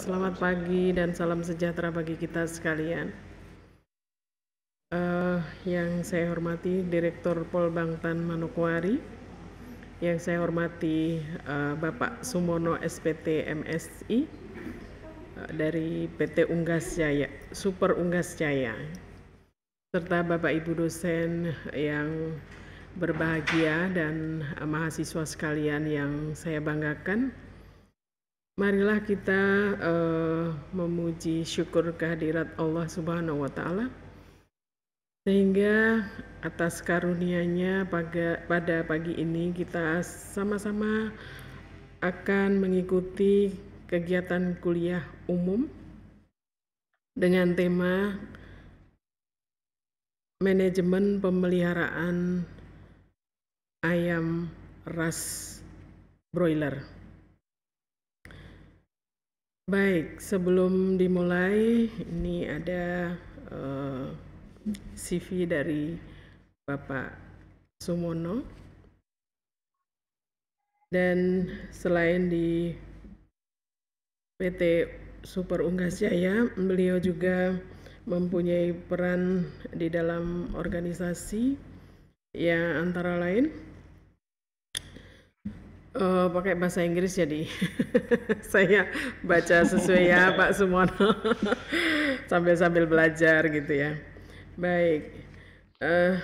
selamat pagi dan salam sejahtera bagi kita sekalian. Uh, yang saya hormati Direktur Polbangtan Manokwari, yang saya hormati uh, Bapak Sumono SPT MSI uh, eh, dari PT Unggas Jaya, Super Unggas Jaya, serta Bapak Ibu dosen yang berbahagia dan mahasiswa sekalian yang saya banggakan Marilah kita uh, memuji syukur kehadirat Allah Subhanahu wa taala sehingga atas karunia-Nya pada, pada pagi ini kita sama-sama akan mengikuti kegiatan kuliah umum dengan tema manajemen pemeliharaan ayam ras broiler. Baik, sebelum dimulai, ini ada uh, eh, CV dari Bapak Sumono. Dan selain di PT Super Unggas Jaya, beliau juga mempunyai peran di dalam organisasi yang antara lain Uh, pakai bahasa Inggris jadi saya baca sesuai ya iya. Pak Sumono sambil-sambil belajar gitu ya. Baik. Uh,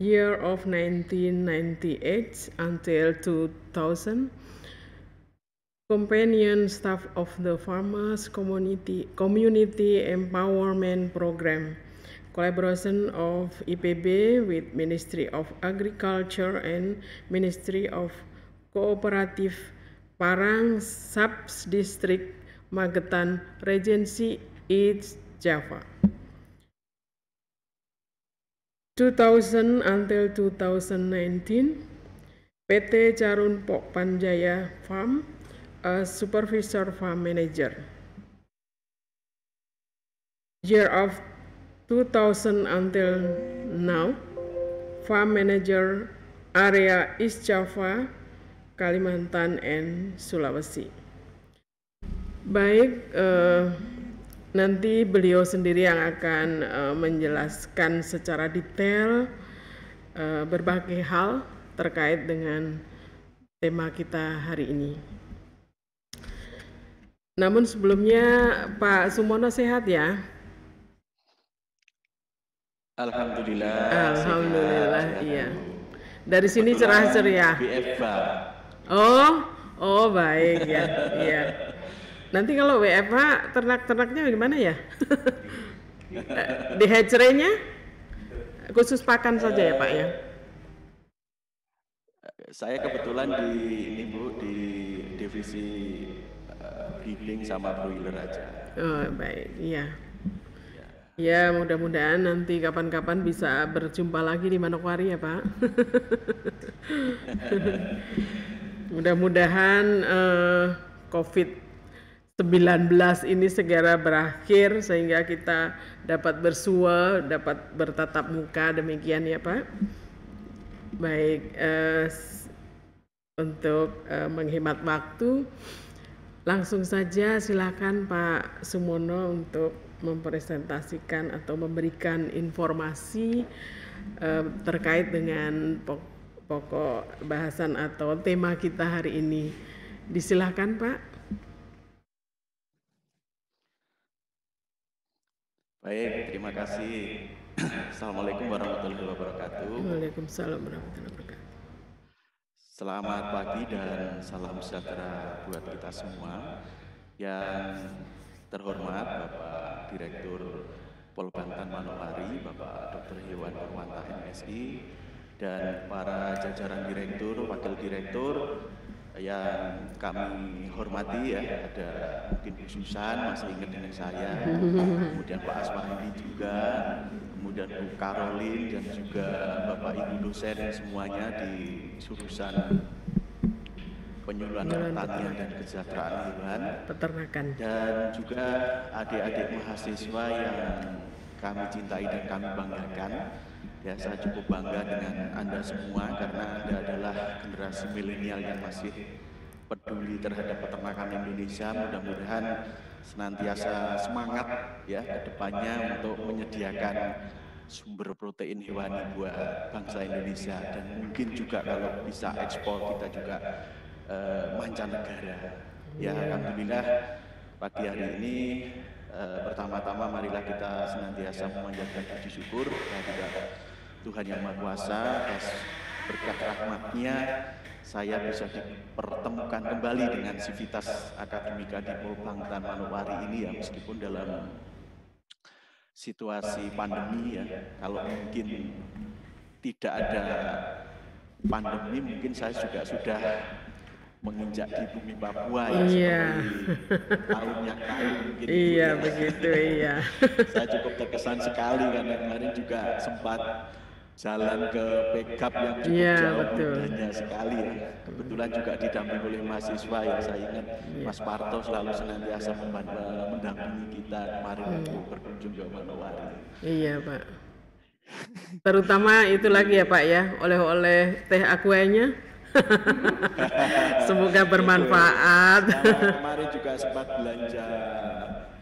year of 1998 until 2000 companion staff of the farmers community community empowerment program collaboration of IPB with Ministry of Agriculture and Ministry of Kooperatif Parang Subs Subdistrik Magetan Regency East Java. 2000 until 2019, PT Carun Pok Panjaya Farm, a supervisor farm manager. Year of 2000 until now, farm manager area East Java Kalimantan and Sulawesi. Baik, eh, nanti beliau sendiri yang akan eh, menjelaskan secara detail eh, berbagai hal terkait dengan tema kita hari ini. Namun sebelumnya Pak Sumono sehat ya? Alhamdulillah. Alhamdulillah, sehat, iya. Dari sini cerah ceria. BF Oh, oh baik ya. Iya. Nanti kalau WFH ternak-ternaknya gimana ya? di hatchery-nya khusus pakan saja ya, Pak ya. Saya kebetulan di ini Bu di divisi uh, sama broiler aja. Oh, baik. Iya. Ya, mudah-mudahan nanti kapan-kapan bisa berjumpa lagi di Manokwari ya, Pak. Mudah-mudahan uh, eh, COVID-19 ini segera berakhir sehingga kita dapat bersua, dapat bertatap muka demikian ya Pak. Baik, uh, untuk uh, menghemat waktu, langsung saja silakan Pak Sumono untuk mempresentasikan atau memberikan informasi uh, terkait dengan pokok pokok bahasan atau tema kita hari ini. Disilahkan Pak. Baik, terima kasih. Assalamualaikum warahmatullahi wabarakatuh. Waalaikumsalam warahmatullahi wabarakatuh. Selamat pagi dan salam sejahtera buat kita semua. Yang terhormat Bapak Direktur Polbantan Manokwari, Bapak Dr. Hewan Purwanta MSI, dan para jajaran direktur, wakil direktur yang kami hormati ya ada mungkin Bu Susan masih ingat dengan saya kemudian Pak Aswandi juga kemudian Bu Karolin dan juga Bapak Ibu dosen semuanya di jurusan penyuluhan pertanian dan kesejahteraan hewan peternakan dan juga adik-adik mahasiswa yang kami cintai dan kami banggakan Ya, saya cukup bangga dengan Anda semua karena Anda adalah generasi milenial yang masih peduli terhadap peternakan Indonesia. Mudah-mudahan senantiasa semangat ya ke depannya untuk menyediakan sumber protein hewani buat eh, bangsa Indonesia dan mungkin juga kalau bisa ekspor kita juga uh, mancanegara. Ya, alhamdulillah pagi hari ini Eh, pertama-tama marilah kita senantiasa memanjatkan puji syukur kepada Tuhan yang Maha Kuasa atas berkat rahmatnya saya bisa dipertemukan kembali dengan sivitas akademika di Pulbang dan Manowari ini ya meskipun dalam situasi pandemi ya kalau mungkin tidak ada pandemi mungkin saya juga sudah menginjak di bumi Papua ya iya. tahun yang lalu mungkin iya gitu. Ya. begitu iya saya cukup terkesan sekali karena kemarin juga sempat jalan ke backup yang cukup ya, jauh betul. banyak sekali ya. Kebetulan juga didampingi oleh mahasiswa ya. Saya ingat ya. Mas Parto selalu senantiasa membantu eh, mendampingi kita kemarin hmm. waktu berkunjung ke Manowari. Iya Pak. Terutama itu lagi ya Pak ya, oleh-oleh teh aquanya Semoga gitu ya. bermanfaat. kemarin juga sempat belanja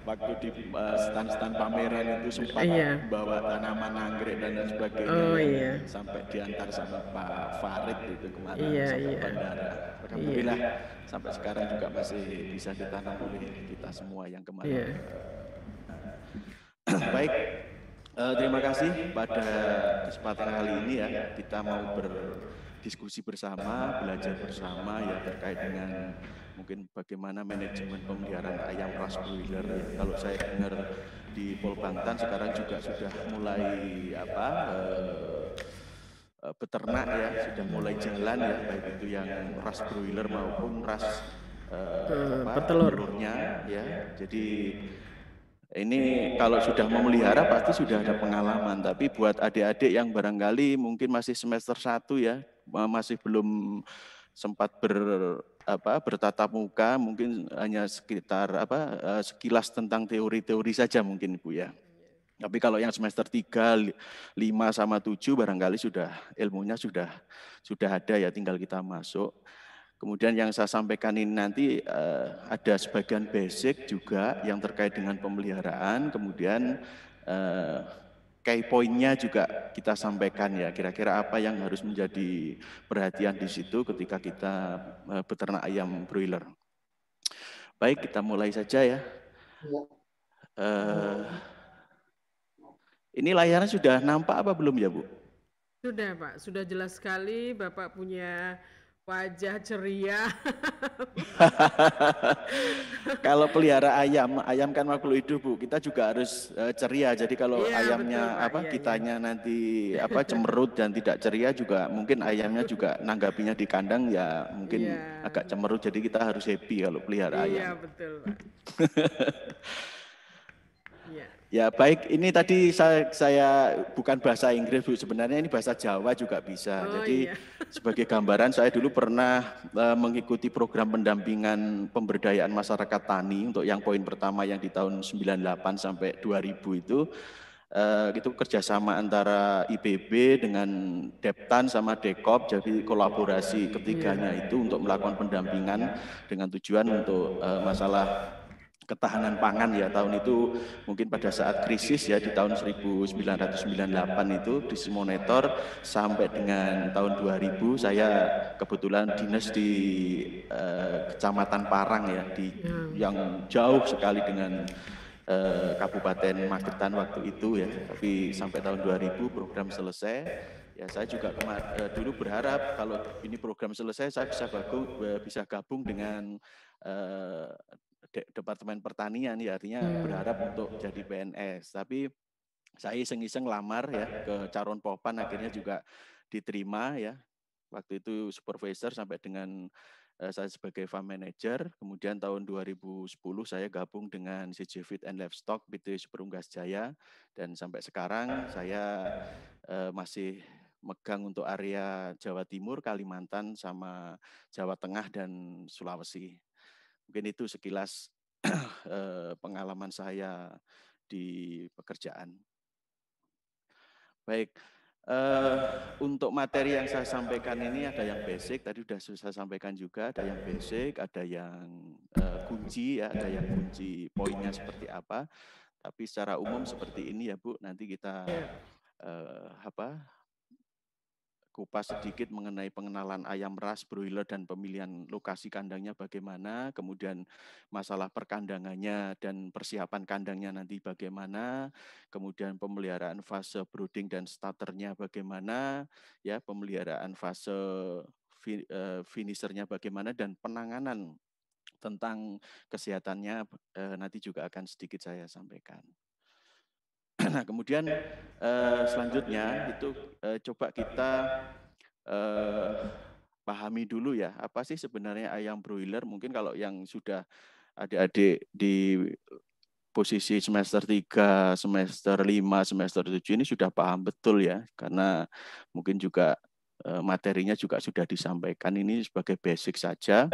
waktu di uh, stand-stand pameran itu sempat iya. bawa tanaman anggrek dan lain sebagainya oh, iya. sampai diantar sama Pak Farid itu kemarin iya, sampai iya. bandara. Alhamdulillah iya. sampai sekarang juga masih bisa ditanam oleh kita semua yang kemarin. Iya. Baik, uh, terima kasih pada kesempatan kali ini ya kita mau ber diskusi bersama, belajar bersama ya terkait dengan mungkin bagaimana manajemen pemeliharaan ayam ras broiler ya. Kalau saya dengar di Polbantan sekarang juga sudah mulai apa peternak eh, eh, ya, sudah mulai jalan ya baik itu yang ras broiler maupun ras eh, petelurnya telurnya ya. Jadi ini kalau sudah memelihara pasti sudah ada pengalaman, tapi buat adik-adik yang barangkali mungkin masih semester 1 ya, masih belum sempat ber apa bertatap muka mungkin hanya sekitar apa eh, sekilas tentang teori-teori saja mungkin Bu ya. Tapi kalau yang semester 3, 5 sama 7 barangkali sudah ilmunya sudah sudah ada ya tinggal kita masuk. Kemudian yang saya sampaikan ini nanti eh, ada sebagian basic juga yang terkait dengan pemeliharaan, kemudian eh, key poinnya juga kita sampaikan ya kira-kira apa yang harus menjadi perhatian di situ ketika kita eh, beternak ayam broiler. Baik kita mulai saja ya. Uh, ini layarnya sudah nampak apa belum ya Bu? Sudah Pak, sudah jelas sekali Bapak punya wajah ceria. kalau pelihara ayam, ayam kan makhluk hidup bu. Kita juga harus uh, ceria. Jadi kalau ya, ayamnya betul, apa, iya, iya. kitanya iya. nanti apa cemerut dan tidak ceria juga, mungkin ayamnya juga nanggapinya di kandang ya mungkin ya. agak cemerut. Jadi kita harus happy kalau pelihara ya, ayam. betul. Ya baik, ini tadi saya, saya bukan bahasa Inggris Bu, sebenarnya ini bahasa Jawa juga bisa. Oh, Jadi iya. sebagai gambaran saya dulu pernah uh, mengikuti program pendampingan pemberdayaan masyarakat tani untuk yang poin pertama yang di tahun 98 sampai 2000 itu. Uh, itu kerjasama antara IPB dengan Deptan sama Dekop, jadi kolaborasi ketiganya iya. itu untuk melakukan pendampingan dengan tujuan untuk uh, masalah ketahanan pangan ya tahun itu mungkin pada saat krisis ya di tahun 1998 itu di dimonitor sampai dengan tahun 2000 saya kebetulan dinas di uh, Kecamatan Parang ya di hmm. yang jauh sekali dengan uh, Kabupaten Magetan waktu itu ya tapi sampai tahun 2000 program selesai ya saya juga eh, dulu berharap kalau ini program selesai saya bisa gabung eh, bisa gabung dengan de Departemen Pertanian ya artinya hmm. berharap untuk jadi PNS tapi saya iseng-iseng lamar ya ke calon popan akhirnya juga diterima ya waktu itu supervisor sampai dengan eh, saya sebagai farm manager kemudian tahun 2010 saya gabung dengan CJ Feed and Livestock Super Unggas Jaya dan sampai sekarang saya eh, masih megang untuk area Jawa Timur, Kalimantan sama Jawa Tengah dan Sulawesi. Mungkin itu sekilas eh, pengalaman saya di pekerjaan. Baik, eh, untuk materi yang saya sampaikan ini ada yang basic tadi sudah saya sampaikan juga ada yang basic ada yang eh, kunci ya ada yang kunci poinnya seperti apa tapi secara umum seperti ini ya bu nanti kita uh, apa kupas sedikit mengenai pengenalan ayam ras, broiler, dan pemilihan lokasi kandangnya bagaimana, kemudian masalah perkandangannya dan persiapan kandangnya nanti bagaimana, kemudian pemeliharaan fase brooding dan starternya bagaimana, ya pemeliharaan fase eh, finishernya bagaimana, dan penanganan tentang kesehatannya eh, nanti juga akan sedikit saya sampaikan. nah, kemudian eh, selanjutnya itu eh, coba kita eh, pahami dulu ya apa sih sebenarnya ayam broiler mungkin kalau yang sudah adik-adik di posisi semester 3, semester 5, semester 7 ini sudah paham betul ya karena mungkin juga eh, materinya juga sudah disampaikan ini sebagai basic saja.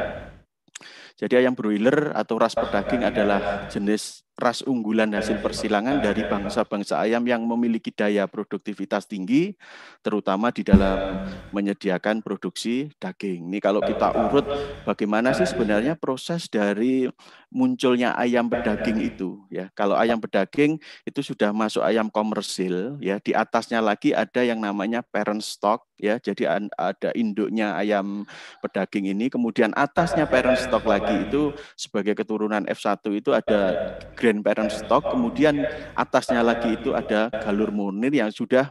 Jadi ayam broiler atau ras pedaging adalah jenis ras unggulan hasil eh, persilangan eh, dari eh, bangsa-bangsa ayam yang memiliki daya produktivitas tinggi, terutama di dalam menyediakan produksi daging. Ini kalau kita urut, bagaimana sih sebenarnya proses dari munculnya ayam pedaging itu? Ya, kalau ayam pedaging itu sudah masuk ayam komersil, ya di atasnya lagi ada yang namanya parent stock, ya. Jadi ada induknya ayam pedaging ini, kemudian atasnya parent stock lagi itu sebagai keturunan F1 itu ada Grand Parent Stock, kemudian atasnya lagi itu ada galur murni yang sudah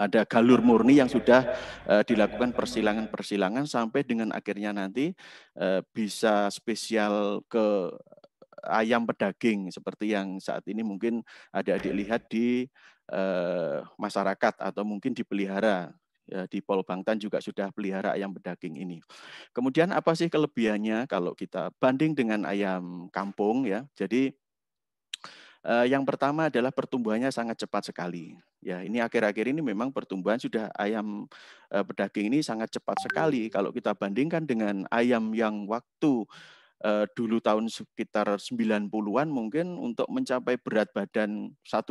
ada galur murni yang sudah uh, dilakukan persilangan-persilangan sampai dengan akhirnya nanti uh, bisa spesial ke ayam pedaging seperti yang saat ini mungkin ada dilihat di uh, masyarakat atau mungkin dipelihara ya, di Polbangtan juga sudah pelihara ayam pedaging ini. Kemudian apa sih kelebihannya kalau kita banding dengan ayam kampung ya? Jadi Eh, yang pertama adalah pertumbuhannya sangat cepat sekali. Ya, ini akhir-akhir ini memang pertumbuhan sudah ayam eh, pedaging ini sangat cepat sekali kalau kita bandingkan dengan ayam yang waktu eh, dulu tahun sekitar 90-an mungkin untuk mencapai berat badan 1,8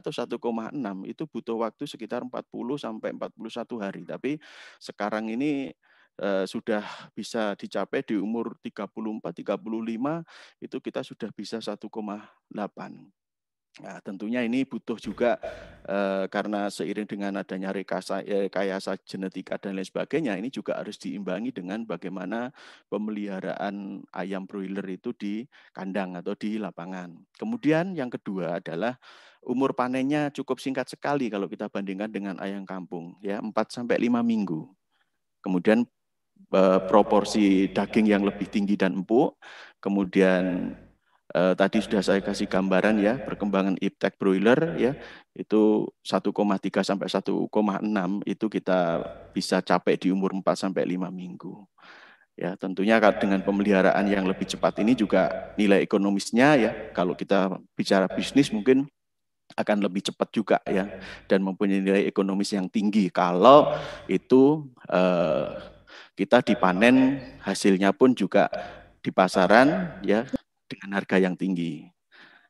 atau 1,6 itu butuh waktu sekitar 40 sampai 41 hari. Tapi sekarang ini Eh, sudah bisa dicapai di umur 34, 35 itu kita sudah bisa 1,8. Nah, tentunya ini butuh juga eh, karena seiring dengan adanya rekasa, eh, rekayasa genetika dan lain sebagainya, ini juga harus diimbangi dengan bagaimana pemeliharaan ayam broiler itu di kandang atau di lapangan. Kemudian yang kedua adalah umur panennya cukup singkat sekali kalau kita bandingkan dengan ayam kampung, ya 4 sampai 5 minggu. Kemudian Eh, proporsi daging yang lebih tinggi dan empuk. Kemudian eh, tadi sudah saya kasih gambaran ya perkembangan iptek broiler ya itu 1,3 sampai 1,6 itu kita bisa capai di umur 4 sampai 5 minggu. Ya, tentunya dengan pemeliharaan yang lebih cepat ini juga nilai ekonomisnya ya kalau kita bicara bisnis mungkin akan lebih cepat juga ya dan mempunyai nilai ekonomis yang tinggi kalau itu eh, kita dipanen hasilnya pun juga di pasaran ya dengan harga yang tinggi.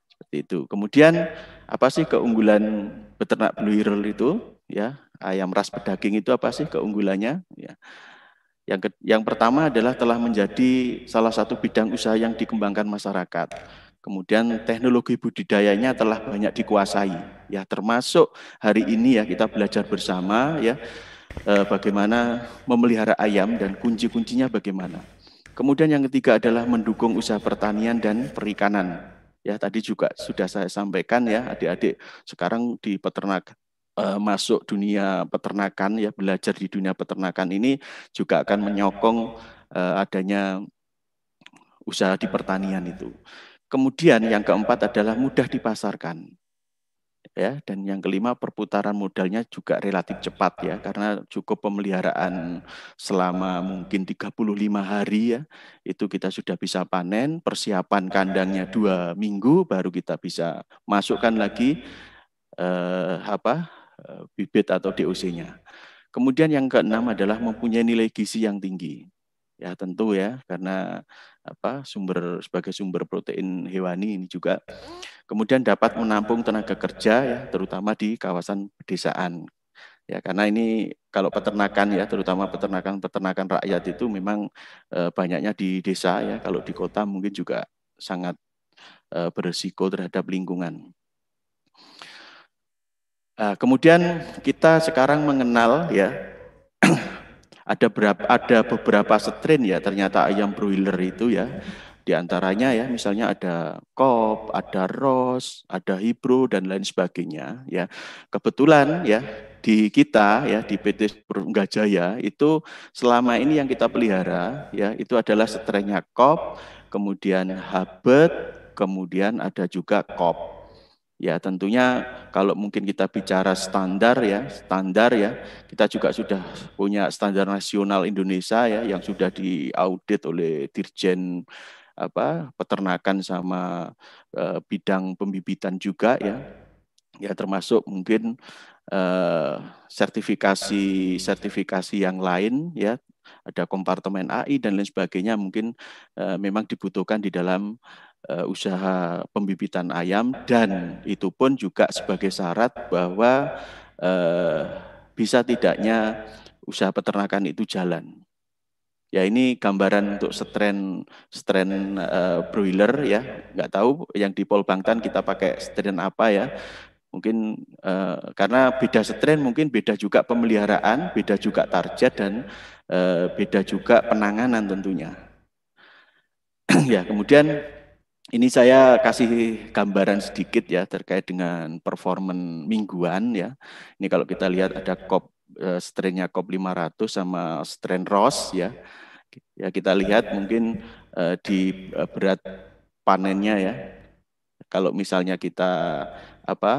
Seperti itu. Kemudian apa sih keunggulan peternak blue heral itu? Ya, ayam ras pedaging itu apa sih keunggulannya? Ya. Yang, ke, yang pertama adalah telah menjadi salah satu bidang usaha yang dikembangkan masyarakat. Kemudian teknologi budidayanya telah banyak dikuasai. Ya, termasuk hari ini ya kita belajar bersama ya Eh, bagaimana memelihara ayam dan kunci-kuncinya bagaimana. Kemudian yang ketiga adalah mendukung usaha pertanian dan perikanan. Ya, tadi juga sudah saya sampaikan ya, adik-adik sekarang di peternak eh, masuk dunia peternakan ya, belajar di dunia peternakan ini juga akan menyokong eh, adanya usaha di pertanian itu. Kemudian yang keempat adalah mudah dipasarkan ya dan yang kelima perputaran modalnya juga relatif cepat ya karena cukup pemeliharaan selama mungkin 35 hari ya itu kita sudah bisa panen persiapan kandangnya dua minggu baru kita bisa masukkan lagi eh, apa eh, bibit atau DOC-nya kemudian yang keenam adalah mempunyai nilai gizi yang tinggi ya tentu ya karena apa sumber sebagai sumber protein hewani ini juga kemudian dapat iya. menampung tenaga kerja ya terutama di kawasan pedesaan ya karena ini kalau peternakan ya terutama peternakan peternakan rakyat itu memang e, banyaknya di desa ya kalau di kota mungkin juga sangat e, beresiko terhadap lingkungan e, kemudian kita sekarang mengenal ya ada berapa ada beberapa strain ya ternyata ayam broiler itu ya. Di antaranya ya misalnya ada kop, ada ros, ada hibro dan lain sebagainya ya. Kebetulan ya di kita ya di PT Gajaya Jaya itu selama ini yang kita pelihara ya itu adalah strainnya kop, kemudian habet, kemudian ada juga kop Ya, tentunya kalau mungkin kita bicara standar ya, standar ya, kita juga sudah punya standar nasional Indonesia ya yang sudah diaudit oleh Dirjen apa peternakan sama uh, bidang pembibitan juga ya. Ya termasuk mungkin uh, sertifikasi sertifikasi yang lain ya ada kompartemen AI dan lain sebagainya mungkin uh, memang dibutuhkan di dalam uh, usaha pembibitan ayam dan itu pun juga sebagai syarat bahwa uh, bisa tidaknya usaha peternakan itu jalan. Ya ini gambaran untuk strain strain uh, broiler ya, nggak tahu yang di Polbangtan kita pakai strain apa ya. Mungkin uh, karena beda strain mungkin beda juga pemeliharaan, beda juga target dan uh, beda juga penanganan tentunya. ya kemudian ini saya kasih gambaran sedikit ya terkait dengan performan mingguan ya. Ini kalau kita lihat ada COP eh, strainnya COP 500 sama strain ROS ya. Ya kita lihat mungkin eh, di eh, berat panennya ya. Kalau misalnya kita apa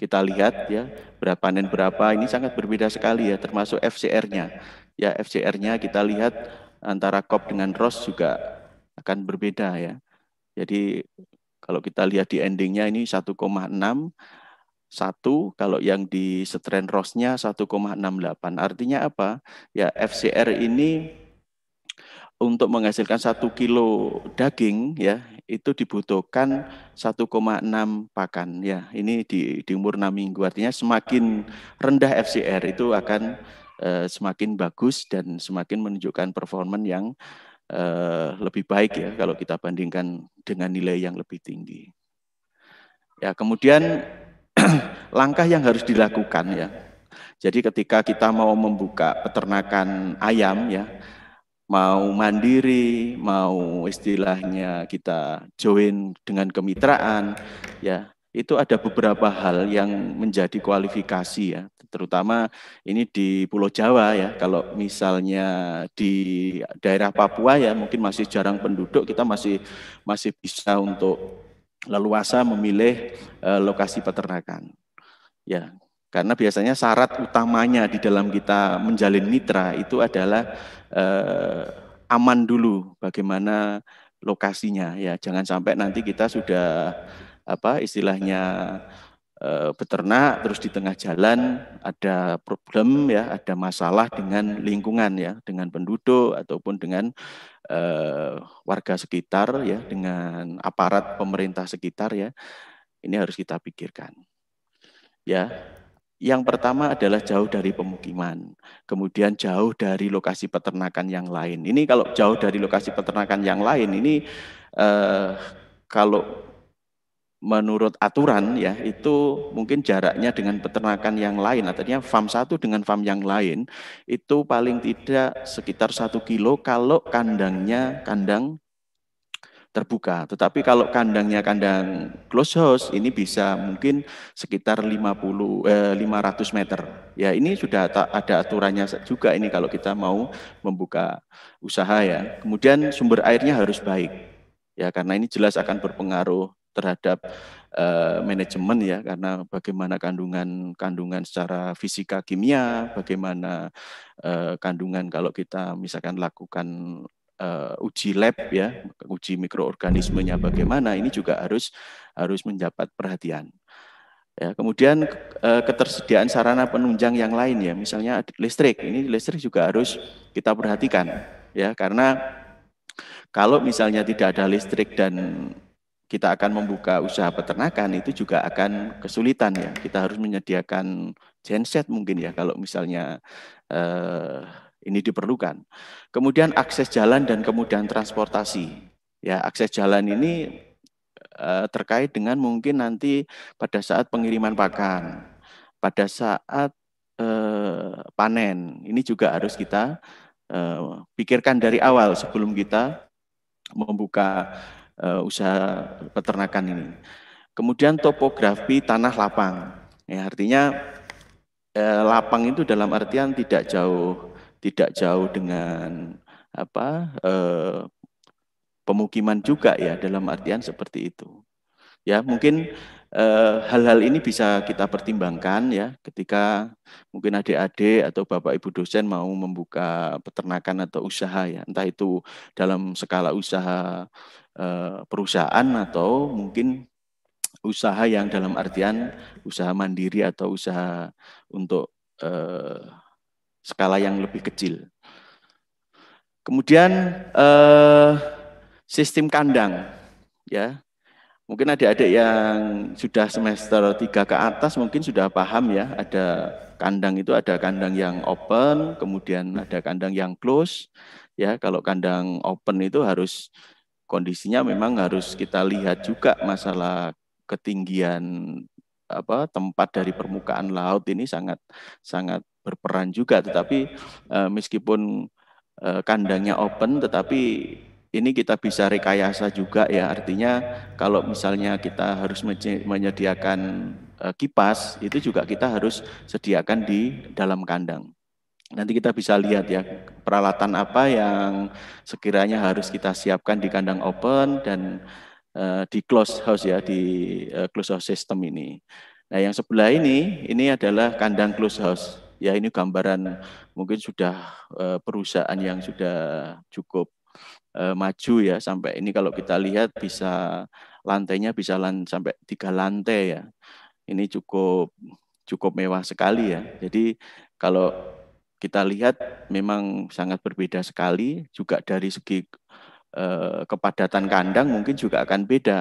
kita lihat ya berat panen berapa ini sangat berbeda sekali ya termasuk FCR-nya. Ya FCR-nya kita lihat antara COP dengan ROS juga akan berbeda ya. Jadi kalau kita lihat di endingnya ini 1,6 satu kalau yang di strain rosnya 1,68. Artinya apa? Ya FCR ini untuk menghasilkan satu kilo daging ya itu dibutuhkan 1,6 pakan ya. Ini di di umur 6 minggu artinya semakin rendah FCR itu akan eh, semakin bagus dan semakin menunjukkan performan yang uh, lebih baik ya iya, iya, kalau iya. kita bandingkan dengan nilai yang lebih tinggi. Ya, kemudian langkah yang harus dilakukan ya. Jadi ketika kita mau membuka peternakan ayam ya, mau mandiri, mau istilahnya kita join dengan kemitraan ya itu ada beberapa hal yang menjadi kualifikasi ya, terutama ini di Pulau Jawa ya. Kalau misalnya di daerah Papua ya mungkin masih jarang penduduk, kita masih masih bisa untuk leluasa memilih eh, lokasi peternakan. Ya, karena biasanya syarat utamanya di dalam kita menjalin mitra itu adalah eh, aman dulu bagaimana lokasinya ya. Jangan sampai nanti kita sudah apa istilahnya eh, beternak terus di tengah jalan ada problem ya ada masalah dengan lingkungan ya dengan penduduk ataupun dengan eh, warga sekitar ya dengan aparat pemerintah sekitar ya ini harus kita pikirkan ya yang pertama adalah jauh dari pemukiman, kemudian jauh dari lokasi peternakan yang lain. Ini kalau jauh dari lokasi peternakan yang lain, ini eh, kalau menurut aturan ya itu mungkin jaraknya dengan peternakan yang lain artinya farm satu dengan farm yang lain itu paling tidak sekitar satu kilo kalau kandangnya kandang terbuka tetapi kalau kandangnya kandang close house ini bisa mungkin sekitar 50 eh, 500 meter ya ini sudah ada aturannya juga ini kalau kita mau membuka usaha ya kemudian sumber airnya harus baik ya karena ini jelas akan berpengaruh terhadap uh, manajemen ya karena bagaimana kandungan kandungan secara fisika kimia bagaimana uh, kandungan kalau kita misalkan lakukan uh, uji lab ya uji mikroorganismenya bagaimana ini juga harus harus mendapat perhatian Ya, kemudian ketersediaan sarana penunjang yang lain ya, misalnya listrik. Ini listrik juga harus kita perhatikan ya, karena kalau misalnya tidak ada listrik dan kita akan membuka usaha peternakan itu juga akan kesulitan ya. Kita harus menyediakan genset mungkin ya kalau misalnya eh, ini diperlukan. Kemudian akses jalan dan kemudian transportasi. Ya, akses jalan ini eh, terkait dengan mungkin nanti pada saat pengiriman pakan, pada saat eh, panen. Ini juga harus kita eh, pikirkan dari awal sebelum kita membuka uh, usaha peternakan ini. Kemudian topografi tanah lapang. Ya, artinya eh, lapang itu dalam artian tidak jauh tidak jauh dengan apa eh, pemukiman juga ya dalam artian seperti itu. Ya, mungkin eh, hal-hal eh, ini bisa kita pertimbangkan ya ketika mungkin adik-adik atau bapak ibu dosen mau membuka peternakan atau usaha ya entah itu dalam skala usaha Eh, perusahaan atau mungkin usaha yang dalam artian usaha mandiri atau usaha untuk eh, skala yang lebih kecil. Kemudian eh, sistem kandang, ya mungkin adik-adik yang sudah semester 3 ke atas mungkin sudah paham ya ada kandang itu ada kandang yang open, kemudian ada kandang yang close, ya kalau kandang open itu harus kondisinya memang harus kita lihat juga masalah ketinggian apa tempat dari permukaan laut ini sangat sangat berperan juga tetapi eh, meskipun eh, kandangnya open tetapi ini kita bisa rekayasa juga ya artinya kalau misalnya kita harus menyediakan eh, kipas itu juga kita harus sediakan di dalam kandang Nanti kita bisa lihat ya peralatan apa yang sekiranya harus kita siapkan di kandang open dan uh, di close house ya di uh, close house system ini. Nah yang sebelah ini ini adalah kandang close house. Ya ini gambaran mungkin sudah uh, perusahaan yang sudah cukup uh, maju ya sampai ini kalau kita lihat bisa lantainya bisa lan, sampai tiga lantai ya. Ini cukup cukup mewah sekali ya. Jadi kalau kita lihat memang sangat berbeda sekali juga dari segi eh, kepadatan kandang mungkin juga akan beda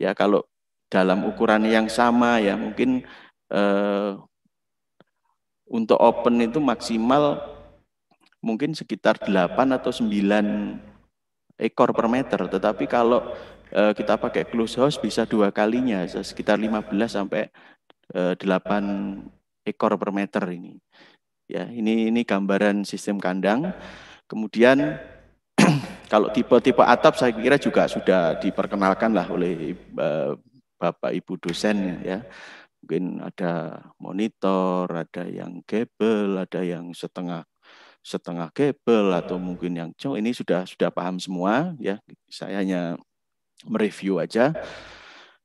ya kalau dalam ukuran yang sama ya mungkin eh, untuk open itu maksimal mungkin sekitar 8 atau 9 ekor per meter tetapi kalau eh, kita pakai close house bisa dua kalinya sekitar 15 sampai eh, 8 ekor per meter ini. Ya, ini ini gambaran sistem kandang. Kemudian kalau tipe-tipe atap saya kira juga sudah diperkenalkan lah oleh eh, Bapak Ibu dosen ya. Mungkin ada monitor, ada yang kabel, ada yang setengah setengah kabel atau mungkin yang jauh ini sudah sudah paham semua ya. Saya hanya mereview aja.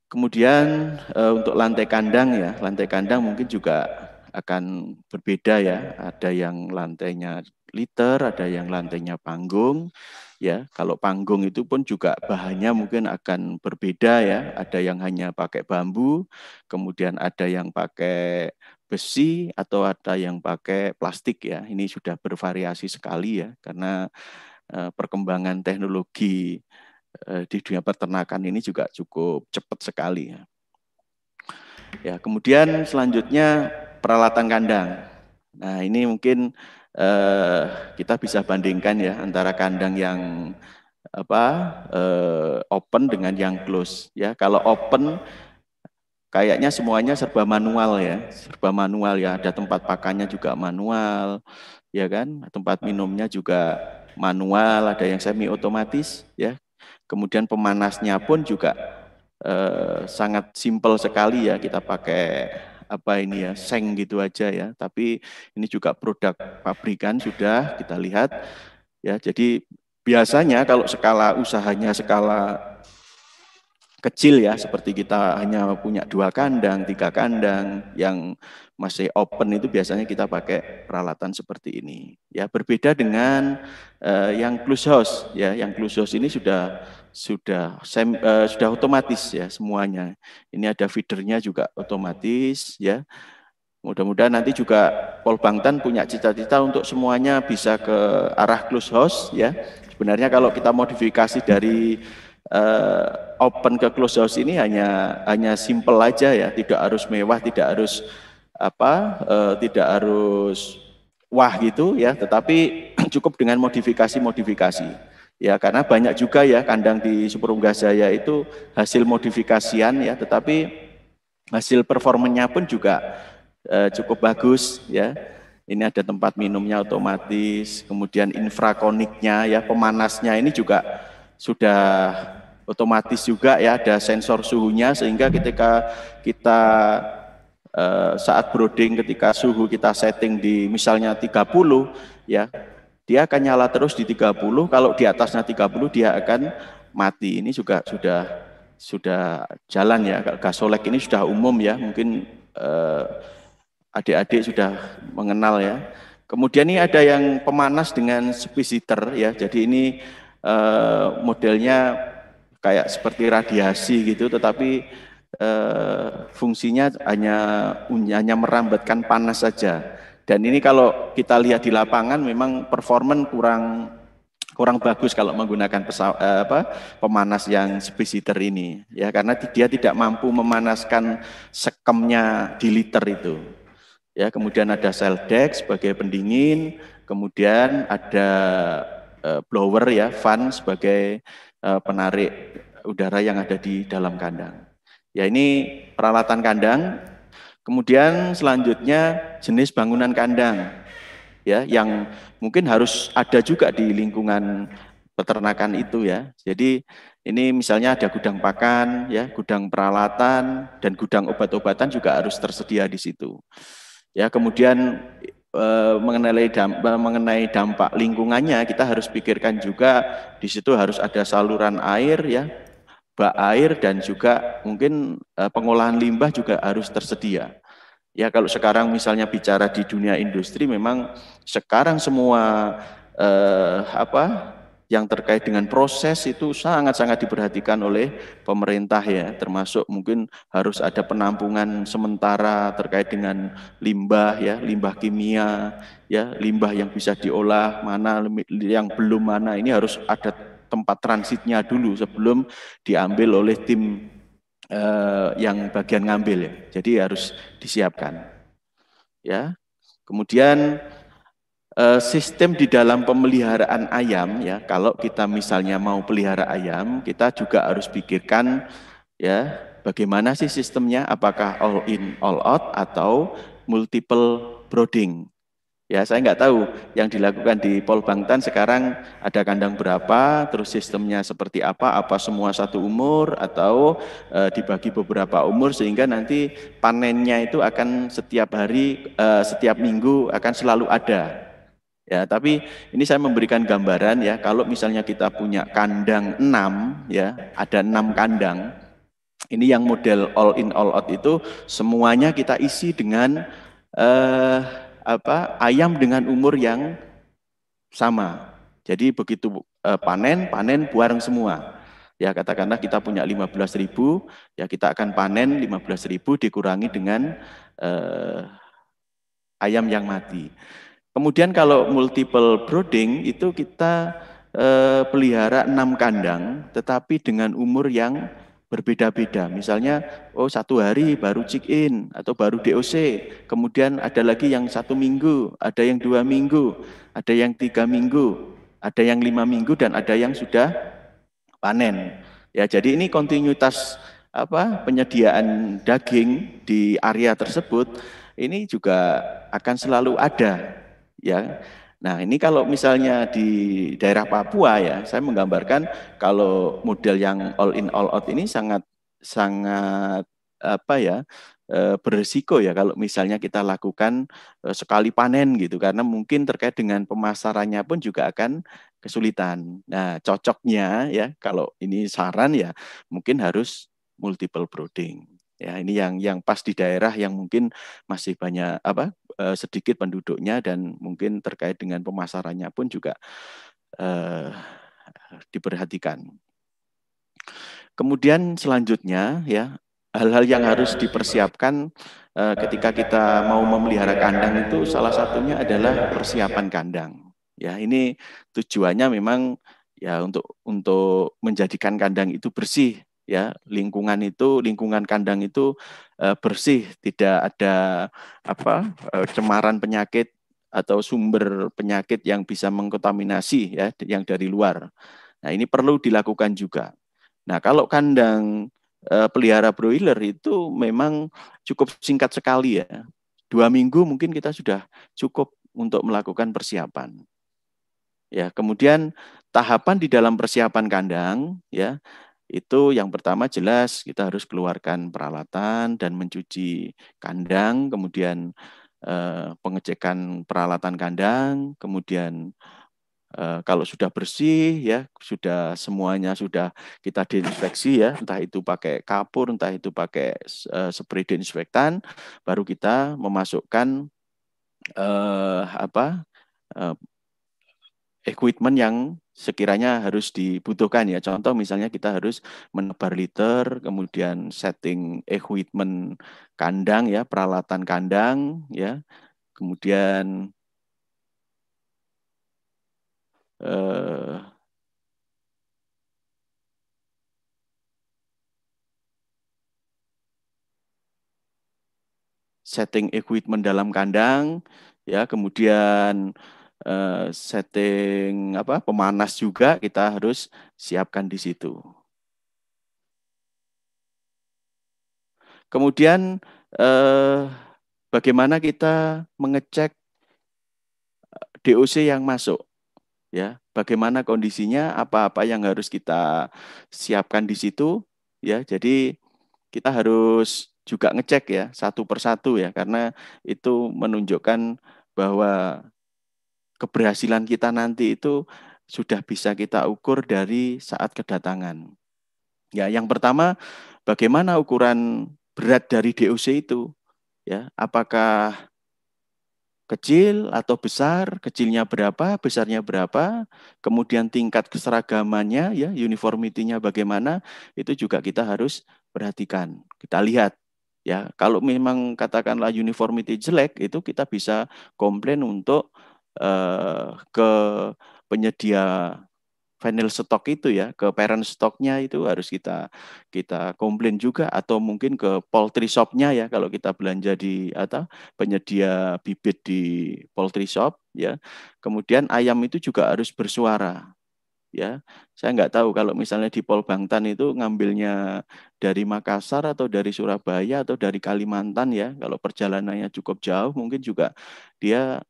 Kemudian eh, untuk lantai kandang ya, lantai kandang mungkin juga akan berbeda ya. Ada yang lantainya liter, ada yang lantainya panggung. Ya, kalau panggung itu pun juga bahannya mungkin akan berbeda ya. Ada yang hanya pakai bambu, kemudian ada yang pakai besi atau ada yang pakai plastik ya. Ini sudah bervariasi sekali ya karena eh, perkembangan teknologi eh, di dunia peternakan ini juga cukup cepat sekali ya. Ya, kemudian selanjutnya peralatan kandang. Nah, ini mungkin eh, kita bisa bandingkan ya antara kandang yang apa eh, open dengan yang close ya. Kalau open kayaknya semuanya serba manual ya, serba manual ya. Ada tempat pakannya juga manual, ya kan? Tempat minumnya juga manual, ada yang semi otomatis ya. Kemudian pemanasnya pun juga eh, sangat simpel sekali ya kita pakai apa ini ya seng gitu aja ya tapi ini juga produk pabrikan sudah kita lihat ya jadi biasanya kalau skala usahanya skala kecil ya, seperti kita hanya punya dua kandang, tiga kandang, yang masih open itu biasanya kita pakai peralatan seperti ini. Ya, berbeda dengan uh, yang close house ya, yang close house ini sudah sudah sem, uh, sudah otomatis ya semuanya. Ini ada feedernya juga otomatis ya. Mudah-mudahan nanti juga Polbangtan punya cita-cita untuk semuanya bisa ke arah close house ya. Sebenarnya kalau kita modifikasi dari uh, open ke close house ini hanya hanya simple aja ya, tidak harus mewah, tidak harus apa, uh, tidak harus wah gitu ya, tetapi cukup dengan modifikasi-modifikasi. Ya, karena banyak juga ya kandang di Superung Jaya itu hasil modifikasian ya, tetapi hasil performanya pun juga eh, cukup bagus ya. Ini ada tempat minumnya otomatis, kemudian infrakoniknya ya, pemanasnya ini juga sudah otomatis juga ya ada sensor suhunya sehingga ketika kita eh, saat brooding ketika suhu kita setting di misalnya 30 ya dia akan nyala terus di 30 kalau di atasnya 30 dia akan mati ini juga sudah sudah jalan ya gasolek ini sudah umum ya mungkin eh, adik-adik sudah mengenal ya kemudian ini ada yang pemanas dengan speed ya jadi ini uh, modelnya kayak seperti radiasi gitu, tetapi eh, fungsinya hanya hanya merambatkan panas saja. Dan ini kalau kita lihat di lapangan memang performan kurang kurang bagus kalau menggunakan pesawat eh, apa pemanas yang spesiter ini ya karena dia tidak mampu memanaskan sekemnya di liter itu. Ya, kemudian ada sel deck sebagai pendingin, kemudian ada eh, blower ya fan sebagai Eh, penarik udara yang ada di dalam kandang. Ya ini peralatan kandang. Kemudian selanjutnya jenis bangunan kandang. Ya, yang mungkin harus ada juga di lingkungan peternakan itu ya. Jadi ini misalnya ada gudang pakan, ya, gudang peralatan dan gudang obat-obatan juga harus tersedia di situ. Ya, kemudian Eh, eh, mengenai dampak, lingkungannya kita harus pikirkan juga di situ harus ada saluran air ya bak air dan juga mungkin eh, pengolahan limbah juga harus tersedia. Ya kalau sekarang misalnya bicara di dunia industri memang sekarang semua eh, apa yang terkait dengan proses itu sangat-sangat diperhatikan oleh pemerintah ya, termasuk mungkin harus ada penampungan sementara terkait dengan limbah ya, limbah kimia ya, limbah yang bisa diolah mana yang belum mana ini harus ada tempat transitnya dulu sebelum diambil oleh tim eh, yang bagian ngambil ya. Jadi harus disiapkan. Ya. Kemudian Eh, sistem di dalam pemeliharaan ayam ya kalau kita misalnya mau pelihara ayam kita juga harus pikirkan ya bagaimana sih sistemnya apakah all in all out atau multiple brooding ya saya nggak tahu yang dilakukan di Polbangtan sekarang ada kandang berapa terus sistemnya seperti apa apa semua satu umur atau e, dibagi beberapa umur sehingga nanti panennya itu akan setiap hari e, setiap minggu akan selalu ada Ya, tapi ini saya memberikan gambaran ya, kalau misalnya kita punya kandang 6 ya, ada enam kandang. Ini yang model all in all out itu semuanya kita isi dengan eh, apa? ayam dengan umur yang sama. Jadi begitu eh, panen, panen buang semua. Ya, katakanlah kita punya 15.000, ya kita akan panen 15.000 dikurangi dengan eh, ayam yang mati. Kemudian kalau multiple brooding itu kita eh, pelihara enam kandang, tetapi dengan umur yang berbeda-beda. Misalnya, oh satu hari baru check in atau baru DOC, kemudian ada lagi yang satu minggu, ada yang dua minggu, ada yang tiga minggu, ada yang lima minggu dan ada yang sudah panen. Ya, jadi ini kontinuitas apa penyediaan daging di area tersebut ini juga akan selalu ada ya. Nah, ini kalau misalnya di daerah Papua ya, saya menggambarkan kalau model yang all in all out ini sangat sangat apa ya eh, beresiko ya kalau misalnya kita lakukan eh, sekali panen gitu karena mungkin terkait dengan pemasarannya pun juga akan kesulitan. Nah, cocoknya ya kalau ini saran ya mungkin harus multiple brooding ya ini yang yang pas di daerah yang mungkin masih banyak apa eh, sedikit penduduknya dan mungkin terkait dengan pemasarannya pun juga eh, diperhatikan kemudian selanjutnya ya hal-hal yang harus dipersiapkan eh, ketika kita mau memelihara kandang itu salah satunya adalah persiapan kandang ya ini tujuannya memang ya untuk untuk menjadikan kandang itu bersih ya lingkungan itu lingkungan kandang itu uh, bersih tidak ada apa uh, cemaran penyakit atau sumber penyakit yang bisa mengkontaminasi ya yang dari luar nah ini perlu dilakukan juga nah kalau kandang uh, pelihara broiler itu memang cukup singkat sekali ya dua minggu mungkin kita sudah cukup untuk melakukan persiapan ya kemudian tahapan di dalam persiapan kandang ya itu yang pertama jelas kita harus keluarkan peralatan dan mencuci kandang, kemudian eh, pengecekan peralatan kandang, kemudian eh, kalau sudah bersih ya sudah semuanya sudah kita disinfeksi ya, entah itu pakai kapur, entah itu pakai eh, spray disinfektan, baru kita memasukkan apa equipment yang sekiranya harus dibutuhkan ya. Contoh misalnya kita harus menebar liter, kemudian setting equipment kandang ya, peralatan kandang ya. Kemudian eh, setting equipment dalam kandang ya, kemudian Eh, setting apa pemanas juga kita harus siapkan di situ. Kemudian eh, bagaimana kita mengecek eh, DOC yang masuk? Ya, bagaimana kondisinya? Apa-apa yang harus kita siapkan di situ? Ya, jadi kita harus juga ngecek ya satu persatu ya karena itu menunjukkan bahwa keberhasilan kita nanti itu sudah bisa kita ukur dari saat kedatangan. Ya, yang pertama bagaimana ukuran berat dari DOC itu? Ya, apakah kecil atau besar, kecilnya berapa, besarnya berapa, kemudian tingkat keseragamannya ya, uniformitinya bagaimana, itu juga kita harus perhatikan. Kita lihat ya, kalau memang katakanlah uniformity jelek itu kita bisa komplain untuk eh, ke penyedia final stock itu ya ke parent stocknya itu harus kita kita komplain juga atau mungkin ke poultry shopnya ya kalau kita belanja di atau penyedia bibit di poultry shop ya kemudian ayam itu juga harus bersuara ya saya nggak tahu kalau misalnya di Polbangtan itu ngambilnya dari Makassar atau dari Surabaya atau dari Kalimantan ya kalau perjalanannya cukup jauh mungkin juga dia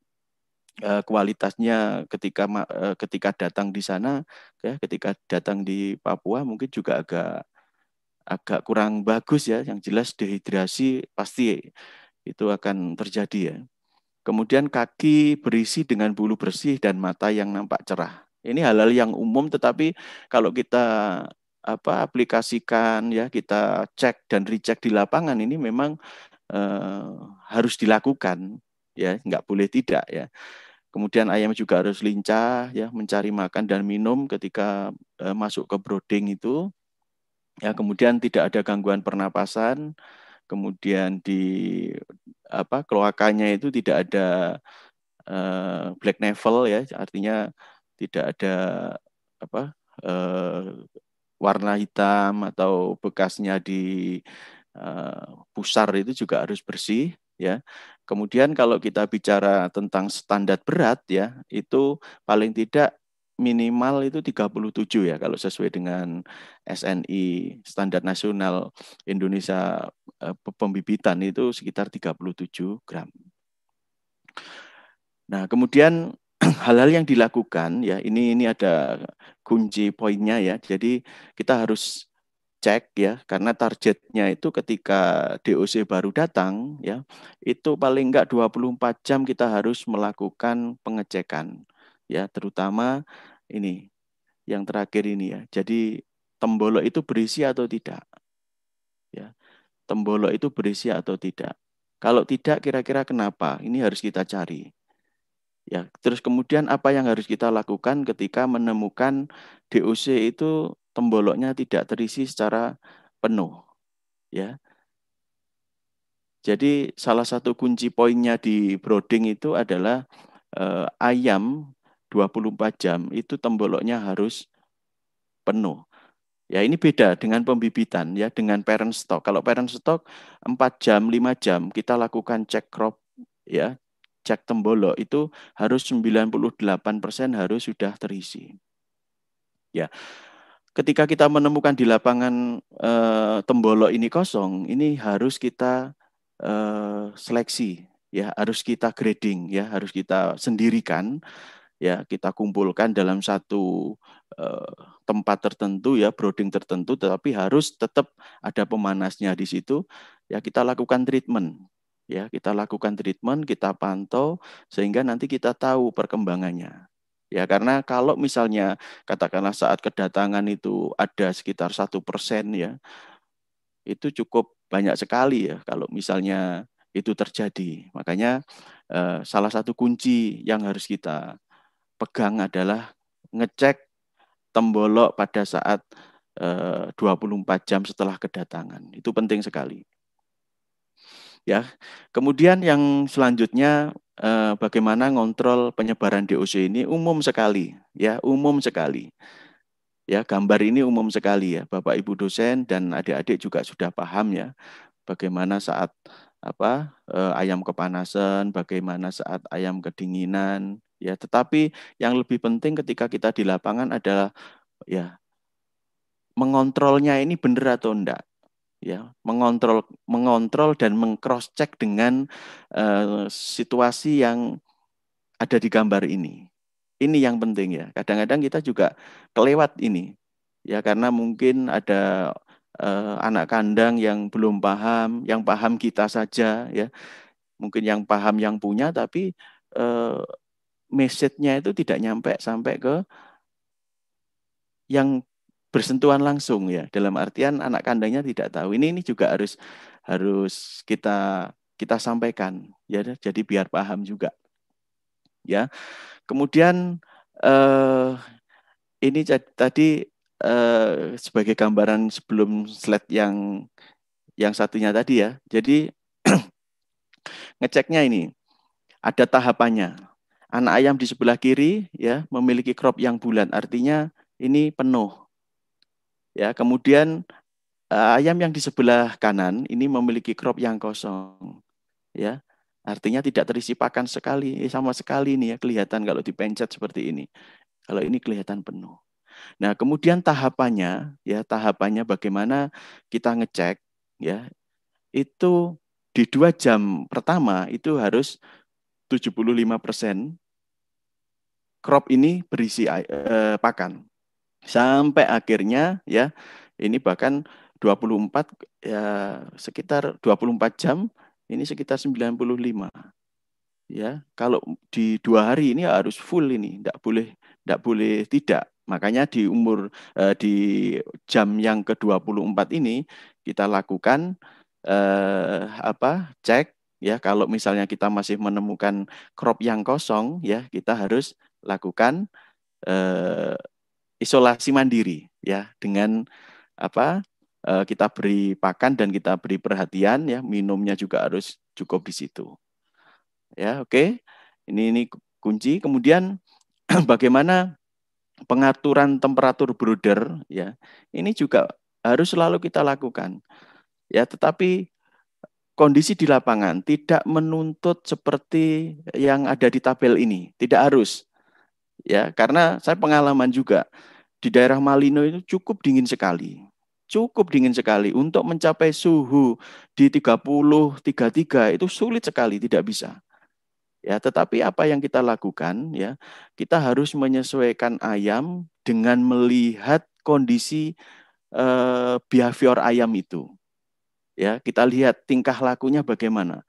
Eh, kualitasnya ketika eh, ketika datang di sana ya ketika datang di Papua mungkin juga agak agak kurang bagus ya yang jelas dehidrasi pasti itu akan terjadi ya kemudian kaki berisi dengan bulu bersih dan mata yang nampak cerah ini halal yang umum tetapi kalau kita apa aplikasikan ya kita cek dan recheck di lapangan ini memang eh, harus dilakukan ya nggak boleh tidak ya Kemudian ayam juga harus lincah ya mencari makan dan minum ketika eh, masuk ke brooding itu. Ya, kemudian tidak ada gangguan pernapasan. Kemudian di apa keluakannya itu tidak ada eh, black navel ya, artinya tidak ada apa eh, warna hitam atau bekasnya di eh, pusar itu juga harus bersih ya Kemudian kalau kita bicara tentang standar berat ya, itu paling tidak minimal itu 37 ya kalau sesuai dengan SNI standar nasional Indonesia eh, pembibitan itu sekitar 37 gram. Nah, kemudian hal-hal yang dilakukan ya ini ini ada kunci poinnya ya. Jadi kita harus cek ya karena targetnya itu ketika DOC baru datang ya itu paling enggak 24 jam kita harus melakukan pengecekan ya terutama ini yang terakhir ini ya. Jadi tembolok itu berisi atau tidak? Ya. Tembolok itu berisi atau tidak? Kalau tidak kira-kira kenapa? Ini harus kita cari. Ya, terus kemudian apa yang harus kita lakukan ketika menemukan DOC itu temboloknya tidak terisi secara penuh ya. Jadi salah satu kunci poinnya di brooding itu adalah eh, ayam 24 jam itu temboloknya harus penuh. Ya ini beda dengan pembibitan ya dengan parent stock. Kalau parent stock 4 jam, 5 jam kita lakukan cek crop ya. Cek tembolok itu harus 98% harus sudah terisi. Ya ketika kita menemukan di lapangan eh, Tembolo ini kosong, ini harus kita eh, seleksi, ya harus kita grading, ya harus kita sendirikan, ya kita kumpulkan dalam satu eh, tempat tertentu, ya brooding tertentu, tetapi harus tetap ada pemanasnya di situ, ya kita lakukan treatment, ya kita lakukan treatment, kita pantau sehingga nanti kita tahu perkembangannya. Ya, karena kalau misalnya katakanlah saat kedatangan itu ada sekitar satu persen ya, itu cukup banyak sekali ya kalau misalnya itu terjadi. Makanya eh, salah satu kunci yang harus kita pegang adalah ngecek tembolok pada saat eh, 24 jam setelah kedatangan. Itu penting sekali ya. Kemudian yang selanjutnya eh, bagaimana ngontrol penyebaran DOC ini umum sekali, ya, umum sekali. Ya, gambar ini umum sekali ya. Bapak Ibu dosen dan adik-adik juga sudah paham ya bagaimana saat apa eh, ayam kepanasan, bagaimana saat ayam kedinginan ya. Tetapi yang lebih penting ketika kita di lapangan adalah ya mengontrolnya ini benar atau enggak ya mengontrol mengontrol dan mengcross check dengan uh, situasi yang ada di gambar ini ini yang penting ya kadang-kadang kita juga kelewat ini ya karena mungkin ada uh, anak kandang yang belum paham yang paham kita saja ya mungkin yang paham yang punya tapi uh, message-nya itu tidak nyampe sampai ke yang bersentuhan langsung ya. Dalam artian anak kandangnya tidak tahu. Ini ini juga harus harus kita kita sampaikan ya. Jadi biar paham juga. Ya. Kemudian eh, ini tadi eh, sebagai gambaran sebelum slide yang yang satunya tadi ya. Jadi ngeceknya ini ada tahapannya. Anak ayam di sebelah kiri ya memiliki crop yang bulat, artinya ini penuh Ya, kemudian eh, ayam yang di sebelah kanan ini memiliki crop yang kosong. Ya. Artinya tidak terisi pakan sekali, eh, sama sekali ini ya kelihatan kalau dipencet seperti ini. Kalau ini kelihatan penuh. Nah, kemudian tahapannya ya tahapannya bagaimana kita ngecek ya. Itu di dua jam pertama itu harus 75% crop ini berisi eh, pakan Sampai akhirnya ya ini bahkan 24 ya sekitar 24 jam ini sekitar 95 ya kalau di dua hari ini harus full ini tidak boleh tidak boleh tidak makanya di umur eh, di jam yang ke 24 ini kita lakukan eh, apa cek ya kalau misalnya kita masih menemukan crop yang kosong ya kita harus lakukan eh, isolasi mandiri ya dengan apa eh, kita beri pakan dan kita beri perhatian ya minumnya juga harus cukup di situ ya oke okay. ini ini kunci kemudian bagaimana pengaturan temperatur brooder ya ini juga harus selalu kita lakukan ya tetapi kondisi di lapangan tidak menuntut seperti yang ada di tabel ini tidak harus ya karena saya pengalaman juga di daerah Malino itu cukup dingin sekali cukup dingin sekali untuk mencapai suhu di 30 33 itu sulit sekali tidak bisa ya tetapi apa yang kita lakukan ya kita harus menyesuaikan ayam dengan melihat kondisi eh, behavior ayam itu ya kita lihat tingkah lakunya bagaimana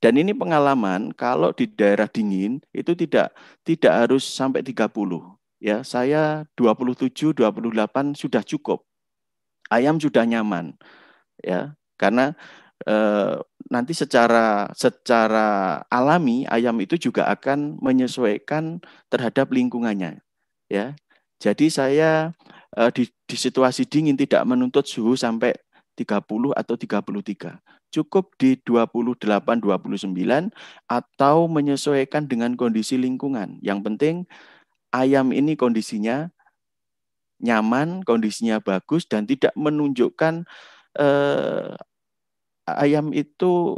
dan ini pengalaman kalau di daerah dingin itu tidak tidak harus sampai 30. Ya, saya 27, 28 sudah cukup. Ayam sudah nyaman. Ya, karena eh, nanti secara secara alami ayam itu juga akan menyesuaikan terhadap lingkungannya. Ya. Jadi saya eh, di di situasi dingin tidak menuntut suhu sampai 30 atau 33 cukup di 28 29 atau menyesuaikan dengan kondisi lingkungan. Yang penting ayam ini kondisinya nyaman, kondisinya bagus dan tidak menunjukkan eh, ayam itu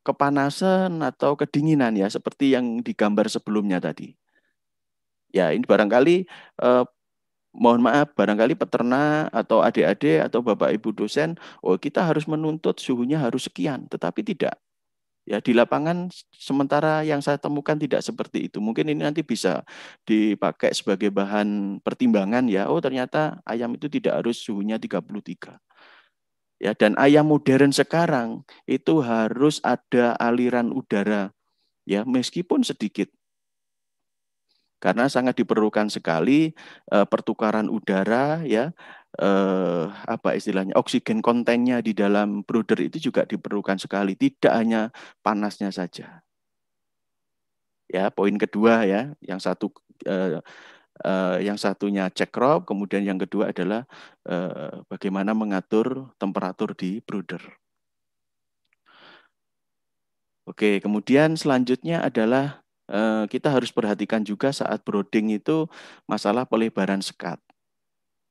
kepanasan atau kedinginan ya seperti yang digambar sebelumnya tadi. Ya, ini barangkali eh, mohon maaf barangkali peternak atau adik-adik atau bapak ibu dosen oh kita harus menuntut suhunya harus sekian tetapi tidak ya di lapangan sementara yang saya temukan tidak seperti itu mungkin ini nanti bisa dipakai sebagai bahan pertimbangan ya oh ternyata ayam itu tidak harus suhunya 33 ya dan ayam modern sekarang itu harus ada aliran udara ya meskipun sedikit karena sangat diperlukan sekali e, pertukaran udara ya e, apa istilahnya oksigen kontennya di dalam brooder itu juga diperlukan sekali tidak hanya panasnya saja ya poin kedua ya yang satu e, e, yang satunya check crop kemudian yang kedua adalah e, bagaimana mengatur temperatur di brooder Oke, kemudian selanjutnya adalah Eh, kita harus perhatikan juga saat brooding itu masalah pelebaran sekat.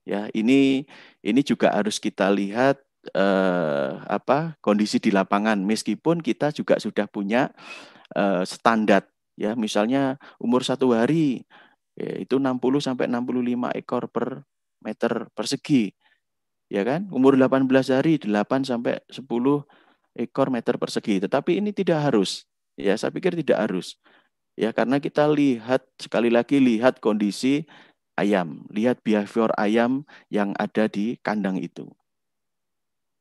Ya, ini ini juga harus kita lihat eh, apa kondisi di lapangan meskipun kita juga sudah punya eh, standar ya misalnya umur satu hari ya, itu 60 sampai 65 ekor per meter persegi ya kan umur 18 hari 8 sampai 10 ekor meter persegi tetapi ini tidak harus ya saya pikir tidak harus Ya, karena kita lihat sekali lagi lihat kondisi ayam, lihat behavior ayam yang ada di kandang itu.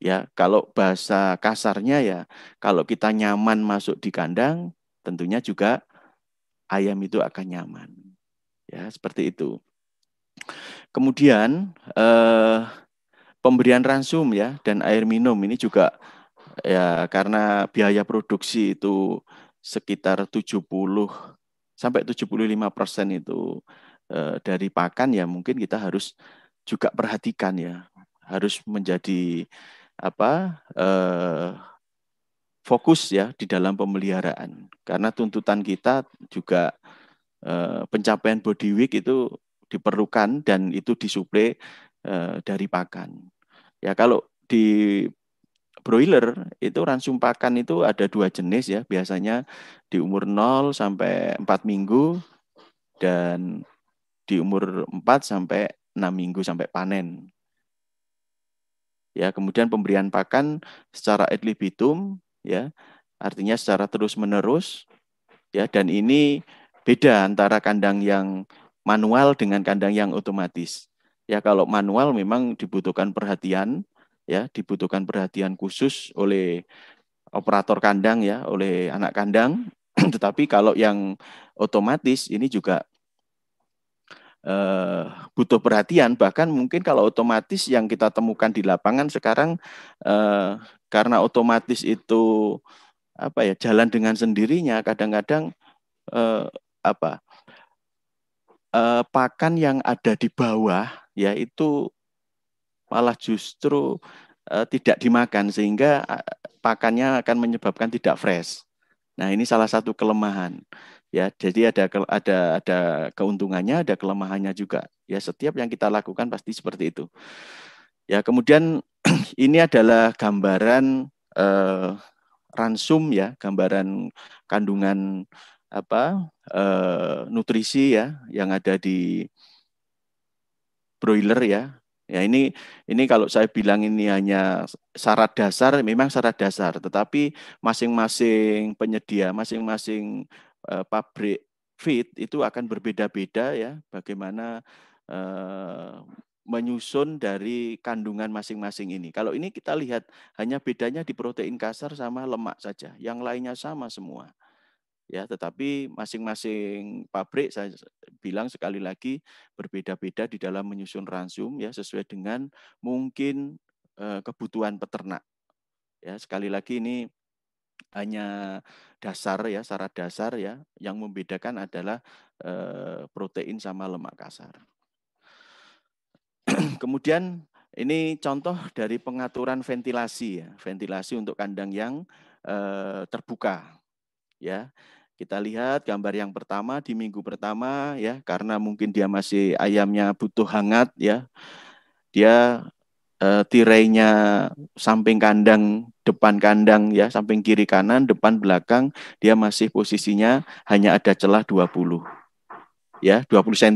Ya, kalau bahasa kasarnya ya, kalau kita nyaman masuk di kandang, tentunya juga ayam itu akan nyaman. Ya, seperti itu. Kemudian eh, pemberian ransum ya dan air minum ini juga ya karena biaya produksi itu sekitar 70 sampai 75 persen itu eh, dari pakan ya mungkin kita harus juga perhatikan ya harus menjadi apa eh, fokus ya di dalam pemeliharaan karena tuntutan kita juga eh, pencapaian body weight itu diperlukan dan itu disuplai dari pakan ya kalau di broiler itu ransum pakan itu ada dua jenis ya biasanya di umur 0 sampai 4 minggu dan di umur 4 sampai 6 minggu sampai panen. Ya, kemudian pemberian pakan secara ad libitum ya, artinya secara terus-menerus ya dan ini beda antara kandang yang manual dengan kandang yang otomatis. Ya kalau manual memang dibutuhkan perhatian ya dibutuhkan perhatian khusus oleh operator kandang ya oleh anak kandang tetapi kalau yang otomatis ini juga eh, butuh perhatian bahkan mungkin kalau otomatis yang kita temukan di lapangan sekarang eh, karena otomatis itu apa ya jalan dengan sendirinya kadang-kadang eh, apa pakan yang ada di bawah ya itu malah justru eh, tidak dimakan sehingga eh, pakannya akan menyebabkan tidak fresh. Nah, ini salah satu kelemahan. Ya, jadi ada ada ada keuntungannya, ada kelemahannya juga. Ya, setiap yang kita lakukan pasti seperti itu. Ya, kemudian ini adalah gambaran eh, ransum ya, gambaran kandungan apa eh, nutrisi ya yang ada di broiler ya Ya ini ini kalau saya bilang ini hanya syarat dasar, memang syarat dasar, tetapi masing-masing penyedia, masing-masing uh, pabrik fit itu akan berbeda-beda ya, bagaimana uh, menyusun dari kandungan masing-masing ini. Kalau ini kita lihat hanya bedanya di protein kasar sama lemak saja, yang lainnya sama semua ya tetapi masing-masing pabrik saya bilang sekali lagi berbeda-beda di dalam menyusun ransum ya sesuai dengan mungkin kebutuhan peternak ya sekali lagi ini hanya dasar ya syarat dasar ya yang membedakan adalah protein sama lemak kasar kemudian ini contoh dari pengaturan ventilasi ya ventilasi untuk kandang yang terbuka ya kita lihat gambar yang pertama di minggu pertama ya, karena mungkin dia masih ayamnya butuh hangat ya. Dia eh, tirainya samping kandang, depan kandang ya, samping kiri kanan, depan belakang, dia masih posisinya hanya ada celah 20 ya 20 cm.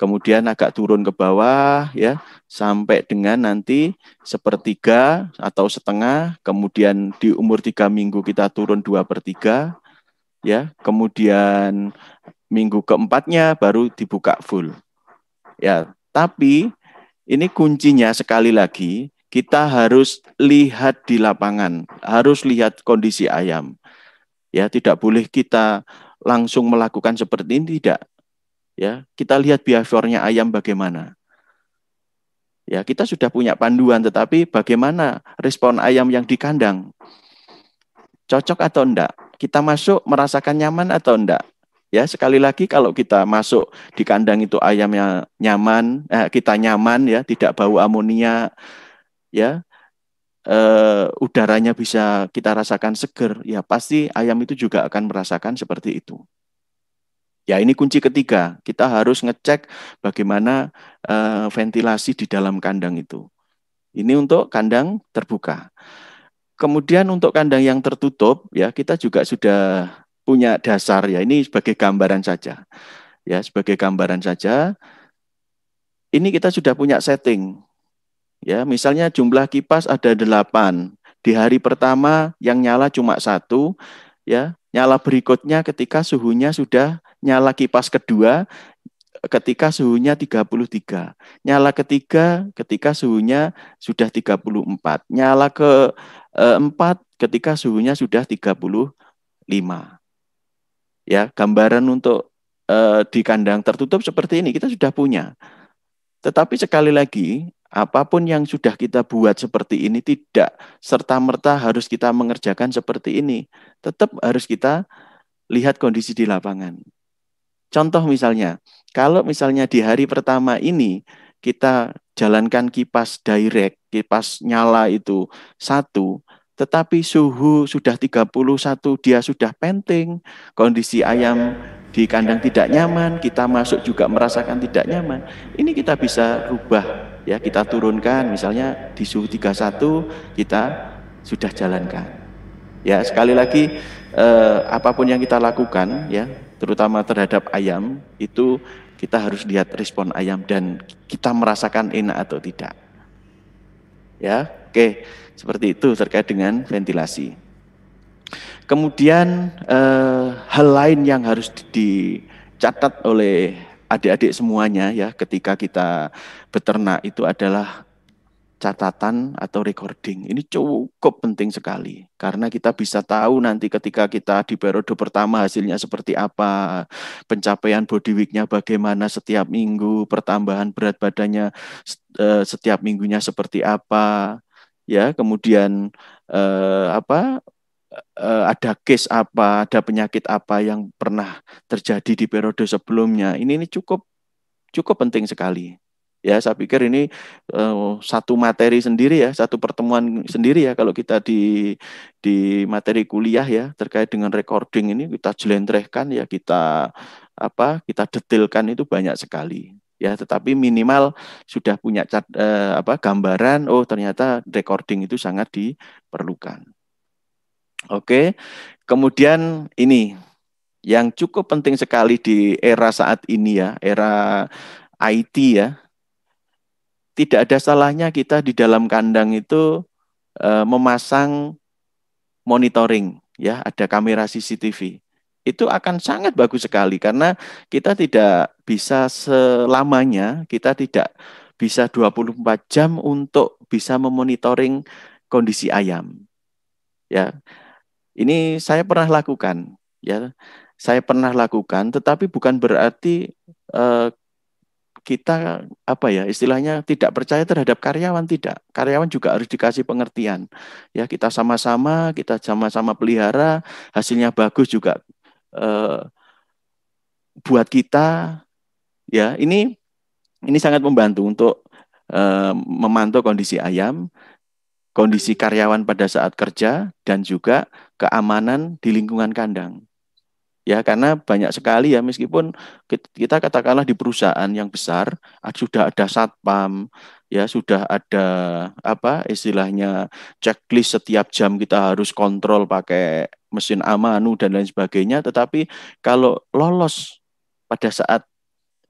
Kemudian agak turun ke bawah ya sampai dengan nanti sepertiga atau setengah, kemudian di umur tiga minggu kita turun dua pertiga ya kemudian minggu keempatnya baru dibuka full ya tapi ini kuncinya sekali lagi kita harus lihat di lapangan harus lihat kondisi ayam ya tidak boleh kita langsung melakukan seperti ini tidak ya kita lihat behaviornya ayam bagaimana ya kita sudah punya panduan tetapi bagaimana respon ayam yang di kandang cocok atau enggak kita masuk merasakan nyaman atau enggak? Ya, sekali lagi kalau kita masuk di kandang itu ayamnya nyaman, eh, kita nyaman ya, tidak bau amonia ya. Eh, udaranya bisa kita rasakan seger, ya pasti ayam itu juga akan merasakan seperti itu. Ya, ini kunci ketiga. Kita harus ngecek bagaimana eh, ventilasi di dalam kandang itu. Ini untuk kandang terbuka. Kemudian untuk kandang yang tertutup ya kita juga sudah punya dasar ya ini sebagai gambaran saja. Ya, sebagai gambaran saja. Ini kita sudah punya setting. Ya, misalnya jumlah kipas ada 8. Di hari pertama yang nyala cuma satu, ya. Nyala berikutnya ketika suhunya sudah nyala kipas kedua ketika suhunya 33. Nyala ketiga ketika suhunya sudah 34. Nyala ke e, empat ketika suhunya sudah 35. Ya, gambaran untuk uh, di kandang tertutup seperti ini kita sudah punya. Tetapi sekali lagi, apapun yang sudah kita buat seperti ini tidak serta-merta harus kita mengerjakan seperti ini. Tetap harus kita lihat kondisi di lapangan. Contoh misalnya, kalau misalnya di hari pertama ini kita jalankan kipas direct, kipas nyala itu satu, tetapi suhu sudah 31, dia sudah penting, kondisi ayam di kandang tidak nyaman, kita masuk juga merasakan tidak nyaman. Ini kita bisa rubah ya, kita turunkan misalnya di suhu 31 kita sudah jalankan. Ya, sekali lagi eh, apapun yang kita lakukan ya terutama terhadap ayam itu kita harus lihat respon ayam dan kita merasakan enak atau tidak. Ya, oke, seperti itu terkait dengan ventilasi. Kemudian eh, hal lain yang harus dicatat oleh adik-adik semuanya ya ketika kita beternak itu adalah catatan atau recording. Ini cukup penting sekali karena kita bisa tahu nanti ketika kita di periode pertama hasilnya seperti apa, pencapaian body weightnya bagaimana setiap minggu, pertambahan berat badannya eh, setiap minggunya seperti apa, ya kemudian eh, apa eh, ada case apa, ada penyakit apa yang pernah terjadi di periode sebelumnya. Ini ini cukup cukup penting sekali. Ya, saya pikir ini uh, satu materi sendiri ya, satu pertemuan sendiri ya kalau kita di di materi kuliah ya terkait dengan recording ini kita jelentrehkan ya kita apa kita detailkan itu banyak sekali ya tetapi minimal sudah punya cat, uh, apa gambaran oh ternyata recording itu sangat diperlukan. Oke. Kemudian ini yang cukup penting sekali di era saat ini ya, era IT ya, tidak ada salahnya kita di dalam kandang itu e, memasang monitoring ya, ada kamera CCTV. Itu akan sangat bagus sekali karena kita tidak bisa selamanya, kita tidak bisa 24 jam untuk bisa memonitoring kondisi ayam. Ya. Ini saya pernah lakukan ya. Saya pernah lakukan tetapi bukan berarti e, kita apa ya istilahnya tidak percaya terhadap karyawan tidak karyawan juga harus dikasih pengertian ya kita sama-sama kita sama-sama pelihara hasilnya bagus juga eh, buat kita ya ini ini sangat membantu untuk eh, memantau kondisi ayam kondisi karyawan pada saat kerja dan juga keamanan di lingkungan kandang ya karena banyak sekali ya meskipun kita katakanlah di perusahaan yang besar sudah ada satpam ya sudah ada apa istilahnya checklist setiap jam kita harus kontrol pakai mesin amanu dan lain sebagainya tetapi kalau lolos pada saat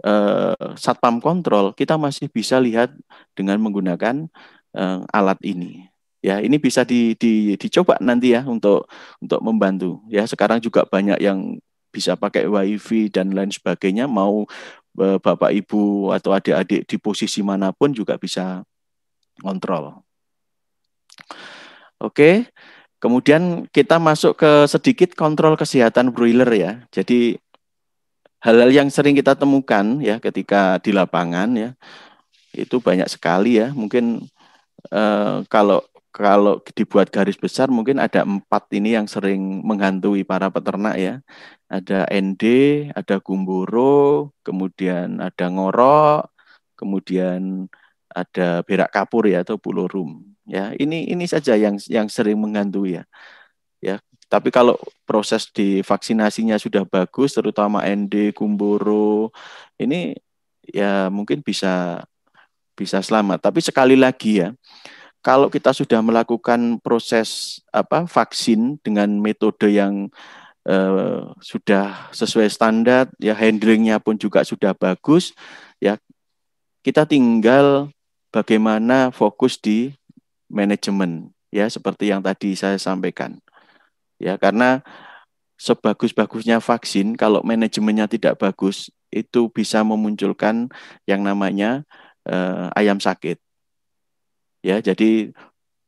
eh, satpam kontrol kita masih bisa lihat dengan menggunakan eh, alat ini ya ini bisa di, di, dicoba nanti ya untuk untuk membantu ya sekarang juga banyak yang bisa pakai wifi dan lain sebagainya mau eh, bapak ibu atau adik-adik di posisi manapun juga bisa kontrol. Oke, kemudian kita masuk ke sedikit kontrol kesehatan broiler ya. Jadi hal-hal yang sering kita temukan ya ketika di lapangan ya itu banyak sekali ya. Mungkin eh, kalau kalau dibuat garis besar mungkin ada empat ini yang sering menghantui para peternak ya. Ada ND, ada gumboro, kemudian ada ngorok, kemudian ada berak kapur ya atau pulorum. ya. Ini ini saja yang yang sering menghantui ya. Ya, tapi kalau proses di vaksinasinya sudah bagus terutama ND, gumboro ini ya mungkin bisa bisa selamat. Tapi sekali lagi ya, kalau kita sudah melakukan proses apa vaksin dengan metode yang eh, sudah sesuai standar, ya handlingnya pun juga sudah bagus, ya kita tinggal bagaimana fokus di manajemen, ya seperti yang tadi saya sampaikan, ya karena sebagus-bagusnya vaksin kalau manajemennya tidak bagus itu bisa memunculkan yang namanya eh, ayam sakit Ya, jadi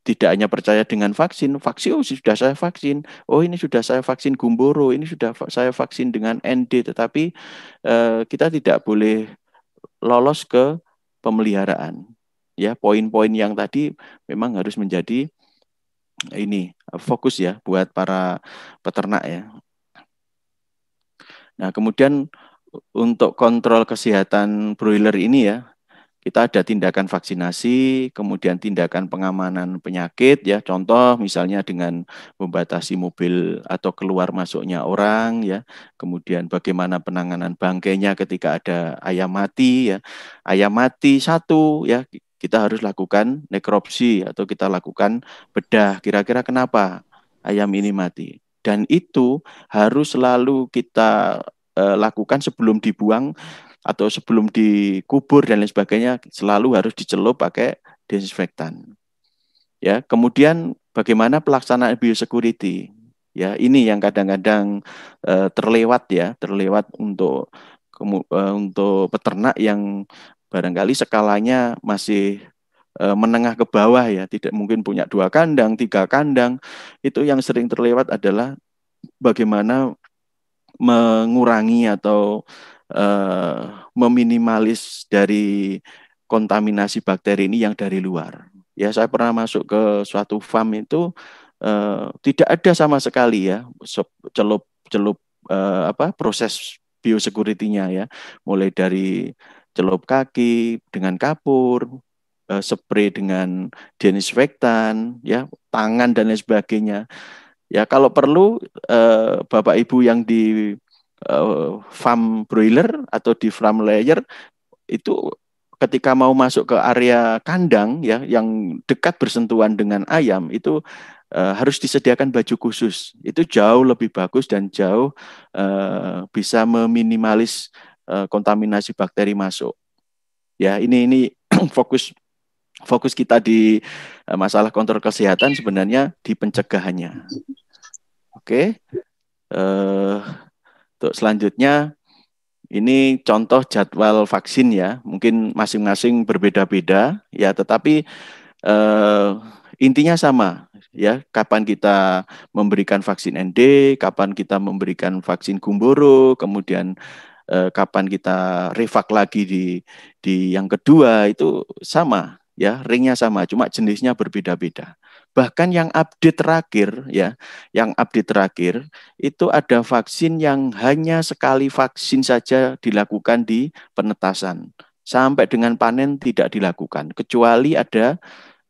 tidak hanya percaya dengan vaksin, vaksin oh, sudah saya vaksin, oh ini sudah saya vaksin Gumboro, ini sudah saya vaksin dengan ND, tetapi eh, kita tidak boleh lolos ke pemeliharaan. Ya, poin-poin yang tadi memang harus menjadi ini fokus ya buat para peternak ya. Nah, kemudian untuk kontrol kesehatan broiler ini ya, kita ada tindakan vaksinasi, kemudian tindakan pengamanan penyakit ya. Contoh misalnya dengan membatasi mobil atau keluar masuknya orang ya. Kemudian bagaimana penanganan bangkainya ketika ada ayam mati ya. Ayam mati satu ya kita harus lakukan nekropsi atau kita lakukan bedah. Kira-kira kenapa ayam ini mati? Dan itu harus selalu kita eh, lakukan sebelum dibuang atau sebelum dikubur dan lain sebagainya selalu harus dicelup pakai desinfektan. Ya, kemudian bagaimana pelaksanaan biosecurity? Ya, ini yang kadang-kadang e, terlewat ya, terlewat untuk e, untuk peternak yang barangkali skalanya masih eh, menengah ke bawah ya, tidak mungkin punya dua kandang, tiga kandang. Itu yang sering terlewat adalah bagaimana mengurangi atau Eh, meminimalis dari kontaminasi bakteri ini yang dari luar. Ya, saya pernah masuk ke suatu farm itu uh, tidak ada sama sekali ya celup-celup uh, eh, apa proses biosecurity-nya ya, mulai dari celup kaki dengan kapur, uh, spray dengan desinfektan, ya, tangan dan lain sebagainya. Ya, kalau perlu uh, Bapak Ibu yang di uh, farm broiler atau di farm layer itu ketika mau masuk ke area kandang ya yang dekat bersentuhan dengan ayam itu uh, harus disediakan baju khusus. Itu jauh lebih bagus dan jauh uh, bisa meminimalis uh, kontaminasi bakteri masuk. Ya, ini ini fokus fokus kita di uh, masalah kontrol kesehatan sebenarnya di pencegahannya. Oke. Okay. Uh, untuk selanjutnya ini contoh jadwal vaksin ya, mungkin masing-masing berbeda-beda ya, tetapi eh, intinya sama ya. Kapan kita memberikan vaksin ND, kapan kita memberikan vaksin Gumboro, kemudian eh, kapan kita revak lagi di di yang kedua itu sama ya, ringnya sama, cuma jenisnya berbeda-beda. Bahkan yang update terakhir ya, yang update terakhir itu ada vaksin yang hanya sekali vaksin saja dilakukan di penetasan. Sampai dengan panen tidak dilakukan kecuali ada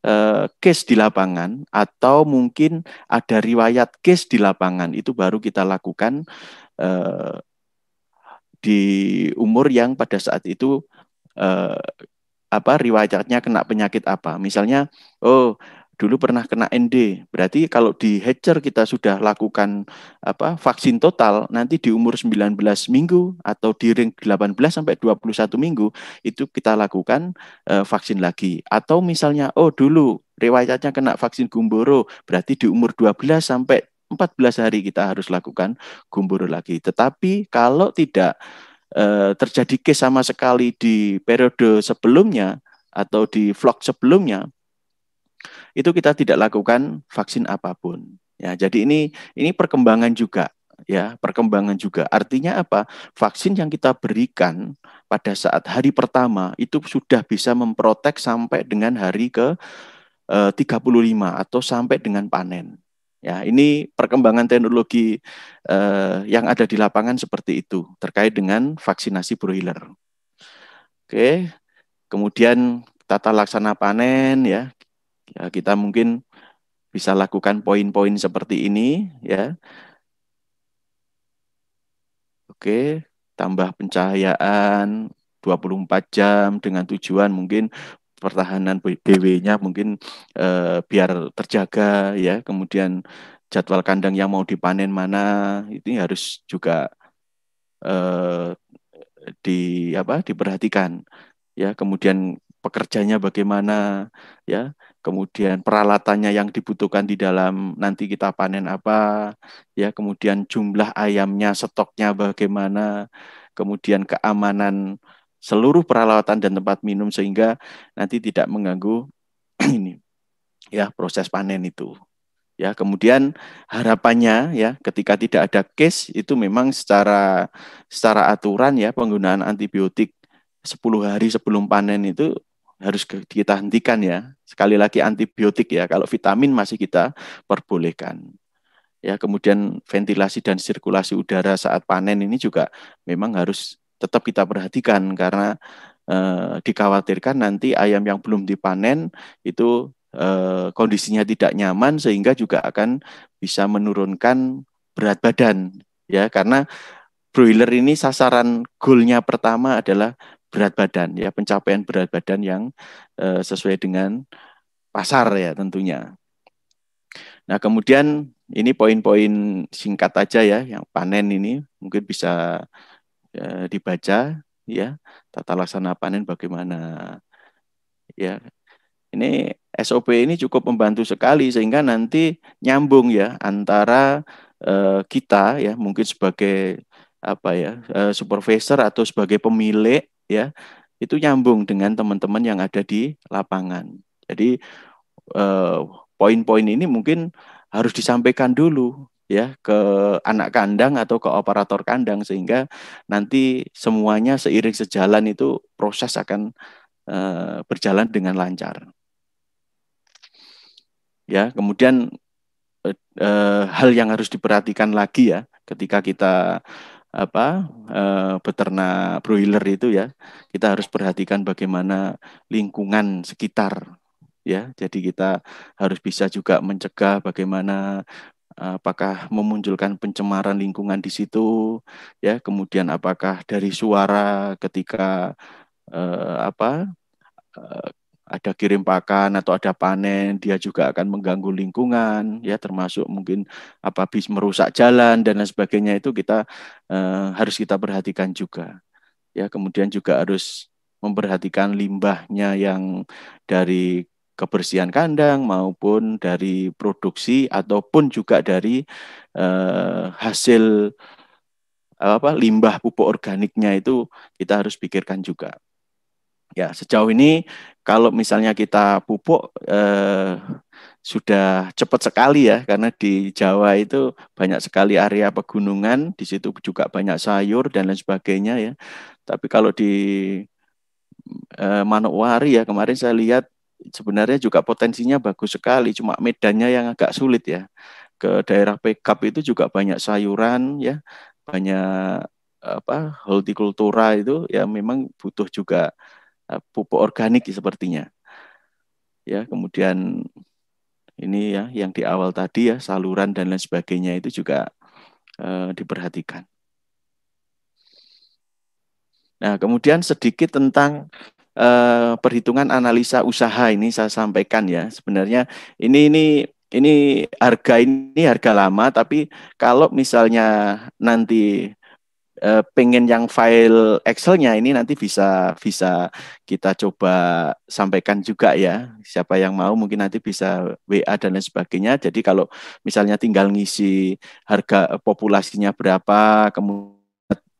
eh, case di lapangan atau mungkin ada riwayat case di lapangan itu baru kita lakukan eh, di umur yang pada saat itu eh, apa riwayatnya kena penyakit apa. Misalnya, oh dulu pernah kena ND. Berarti kalau di hatcher kita sudah lakukan apa vaksin total nanti di umur 19 minggu atau di ring 18 sampai 21 minggu itu kita lakukan e, vaksin lagi. Atau misalnya oh dulu riwayatnya kena vaksin gumboro, berarti di umur 12 sampai 14 hari kita harus lakukan gumboro lagi. Tetapi kalau tidak e, terjadi case sama sekali di periode sebelumnya atau di vlog sebelumnya itu kita tidak lakukan vaksin apapun. Ya, jadi ini ini perkembangan juga ya, perkembangan juga. Artinya apa? Vaksin yang kita berikan pada saat hari pertama itu sudah bisa memprotek sampai dengan hari ke 35 eh, atau sampai dengan panen. Ya, ini perkembangan teknologi eh, yang ada di lapangan seperti itu terkait dengan vaksinasi broiler. Oke. Kemudian tata laksana panen ya, Ya, kita mungkin bisa lakukan poin-poin seperti ini ya. Oke, tambah pencahayaan 24 jam dengan tujuan mungkin pertahanan BW-nya mungkin e, biar terjaga ya. Kemudian jadwal kandang yang mau dipanen mana itu harus juga e, di apa diperhatikan ya. Kemudian pekerjanya bagaimana ya kemudian peralatannya yang dibutuhkan di dalam nanti kita panen apa, ya kemudian jumlah ayamnya, stoknya bagaimana, kemudian keamanan seluruh peralatan dan tempat minum sehingga nanti tidak mengganggu ini ya proses panen itu. Ya, kemudian harapannya ya ketika tidak ada case itu memang secara secara aturan ya penggunaan antibiotik 10 hari sebelum panen itu harus kita hentikan ya. Sekali lagi antibiotik ya. Kalau vitamin masih kita perbolehkan. Ya, kemudian ventilasi dan sirkulasi udara saat panen ini juga memang harus tetap kita perhatikan karena eh, dikhawatirkan nanti ayam yang belum dipanen itu eh, kondisinya tidak nyaman sehingga juga akan bisa menurunkan berat badan ya karena broiler ini sasaran goalnya pertama adalah berat badan ya pencapaian berat badan yang e, sesuai dengan pasar ya tentunya. Nah kemudian ini poin-poin singkat aja ya yang panen ini mungkin bisa e, dibaca ya tata laksana panen bagaimana ya ini SOP ini cukup membantu sekali sehingga nanti nyambung ya antara e, kita ya mungkin sebagai apa ya supervisor atau sebagai pemilik ya itu nyambung dengan teman-teman yang ada di lapangan. Jadi eh, poin-poin ini mungkin harus disampaikan dulu ya ke anak kandang atau ke operator kandang sehingga nanti semuanya seiring sejalan itu proses akan eh, berjalan dengan lancar. Ya, kemudian eh, hal yang harus diperhatikan lagi ya ketika kita apa eh, peternak broiler itu ya kita harus perhatikan bagaimana lingkungan sekitar ya jadi kita harus bisa juga mencegah bagaimana apakah memunculkan pencemaran lingkungan di situ ya kemudian apakah dari suara ketika eh, apa eh, ada kirim pakan atau ada panen, dia juga akan mengganggu lingkungan, ya termasuk mungkin apa bis merusak jalan dan lain sebagainya itu kita eh, harus kita perhatikan juga. Ya kemudian juga harus memperhatikan limbahnya yang dari kebersihan kandang maupun dari produksi ataupun juga dari eh, hasil apa limbah pupuk organiknya itu kita harus pikirkan juga. Ya, sejauh ini kalau misalnya kita pupuk eh, sudah cepat sekali ya karena di Jawa itu banyak sekali area pegunungan, di situ juga banyak sayur dan lain sebagainya ya. Tapi kalau di eh, Manokwari ya kemarin saya lihat sebenarnya juga potensinya bagus sekali, cuma medannya yang agak sulit ya. Ke daerah Pekap itu juga banyak sayuran ya, banyak apa hortikultura itu ya memang butuh juga Eh, pupuk organik sepertinya. Ya, kemudian ini ya yang di awal tadi ya saluran dan lain sebagainya itu juga eh, diperhatikan. Nah, kemudian sedikit tentang eh, perhitungan analisa usaha ini saya sampaikan ya. Sebenarnya ini ini ini harga ini harga lama tapi kalau misalnya nanti eh, pengen yang file Excelnya ini nanti bisa bisa kita coba sampaikan juga ya. Siapa yang mau mungkin nanti bisa WA dan lain sebagainya. Jadi kalau misalnya tinggal ngisi harga populasinya berapa, kemudian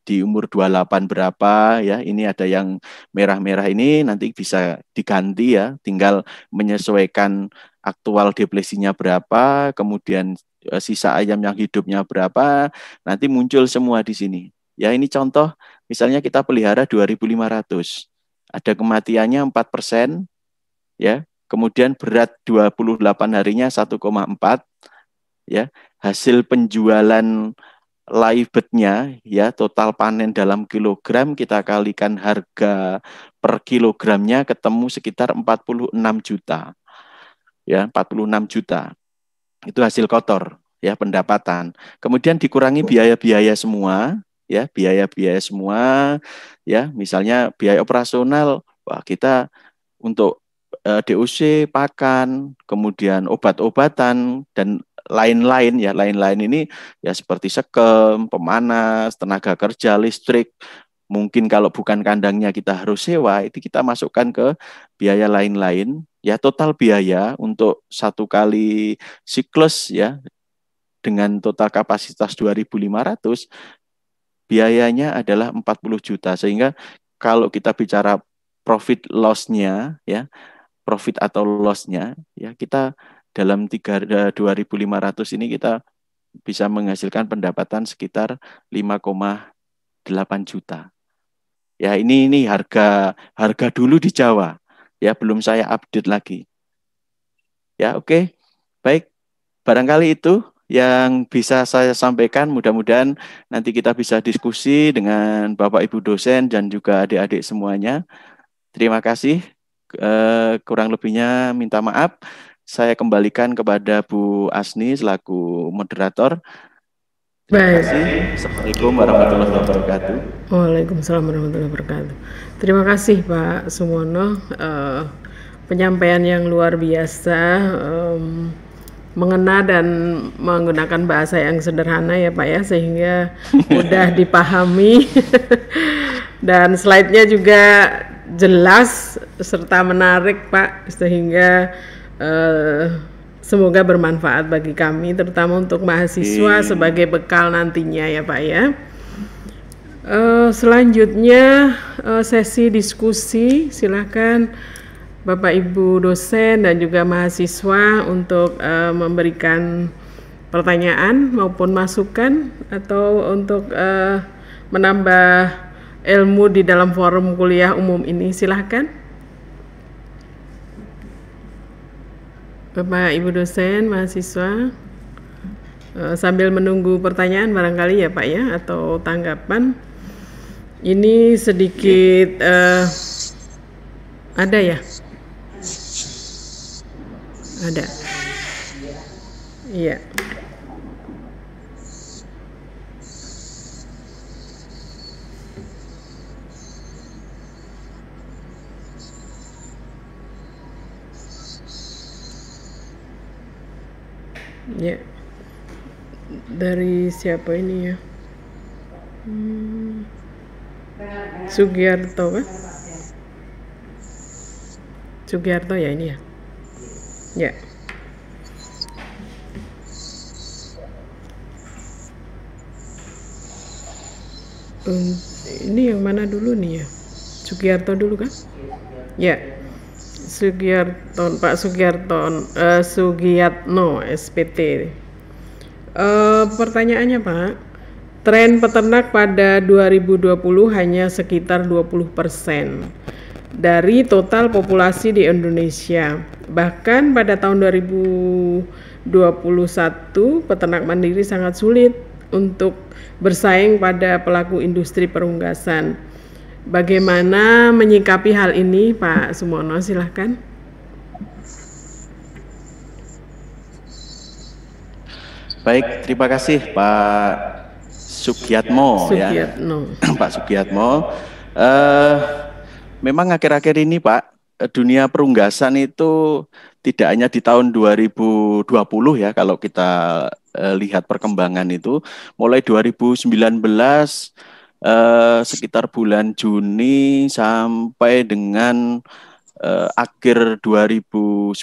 di umur 28 berapa ya ini ada yang merah-merah ini nanti bisa diganti ya tinggal menyesuaikan aktual depresinya berapa kemudian eh, sisa ayam yang hidupnya berapa nanti muncul semua di sini Ya, ini contoh misalnya kita pelihara 2500. Ada kematiannya 4%, ya. Kemudian berat 28 harinya 1,4 ya. Hasil penjualan live bednya ya total panen dalam kilogram kita kalikan harga per kilogramnya ketemu sekitar 46 juta. Ya, 46 juta. Itu hasil kotor ya pendapatan. Kemudian dikurangi biaya-biaya semua ya biaya-biaya semua ya misalnya biaya operasional wah kita untuk e, eh, DOC pakan kemudian obat-obatan dan lain-lain ya lain-lain ini ya seperti sekem pemanas tenaga kerja listrik mungkin kalau bukan kandangnya kita harus sewa itu kita masukkan ke biaya lain-lain ya total biaya untuk satu kali siklus ya dengan total kapasitas 2.500 biayanya adalah 40 juta sehingga kalau kita bicara profit loss-nya ya profit atau loss-nya ya kita dalam 3 2500 eh, ini kita bisa menghasilkan pendapatan sekitar 5,8 juta. Ya ini ini harga harga dulu di Jawa ya belum saya update lagi. Ya oke. Okay. Baik. Barangkali itu yang bisa saya sampaikan. Mudah-mudahan nanti kita bisa diskusi dengan Bapak Ibu dosen dan juga adik-adik semuanya. Terima kasih. Eh, kurang lebihnya minta maaf. Saya kembalikan kepada Bu Asni selaku moderator. Baik. kasih. Assalamualaikum warahmatullahi wabarakatuh. Waalaikumsalam warahmatullahi wabarakatuh. Terima kasih Pak Sumono. Uh, penyampaian yang luar biasa. Um, mengena dan menggunakan bahasa yang sederhana ya Pak ya sehingga mudah dipahami dan slide-nya juga jelas serta menarik Pak sehingga uh, semoga bermanfaat bagi kami terutama untuk mahasiswa hmm. sebagai bekal nantinya ya Pak ya. Uh, selanjutnya uh, sesi diskusi, silahkan Bapak Ibu dosen dan juga mahasiswa untuk uh, memberikan pertanyaan maupun masukan atau untuk uh, menambah ilmu di dalam forum kuliah umum ini silahkan Bapak Ibu dosen mahasiswa uh, sambil menunggu pertanyaan barangkali ya Pak ya atau tanggapan ini sedikit uh, ada ya ada iya ya dari siapa ini ya hmm. Sugiarto kan Sugiarto ya ini ya Ya. Um, ini yang mana dulu nih ya? Sugiarto dulu kan? Ya. Sugiarto Pak Sugiarto uh, Sugiatno SPT. Uh, eh, pertanyaannya Pak, tren peternak pada 2020 hanya sekitar 20 persen dari total populasi di Indonesia. Bahkan pada tahun 2021 peternak mandiri sangat sulit untuk bersaing pada pelaku industri perunggasan. Bagaimana menyikapi hal ini, Pak Sumono? Silahkan. Baik, terima kasih Pak Sugiatmo, Sugiatno. ya. Pak Sugiatmo. Uh, memang akhir-akhir ini Pak, eh, dunia perunggasan itu tidak hanya di tahun 2020 ya kalau kita eh, lihat perkembangan itu mulai 2019 eh, sekitar bulan Juni sampai dengan eh, akhir 2019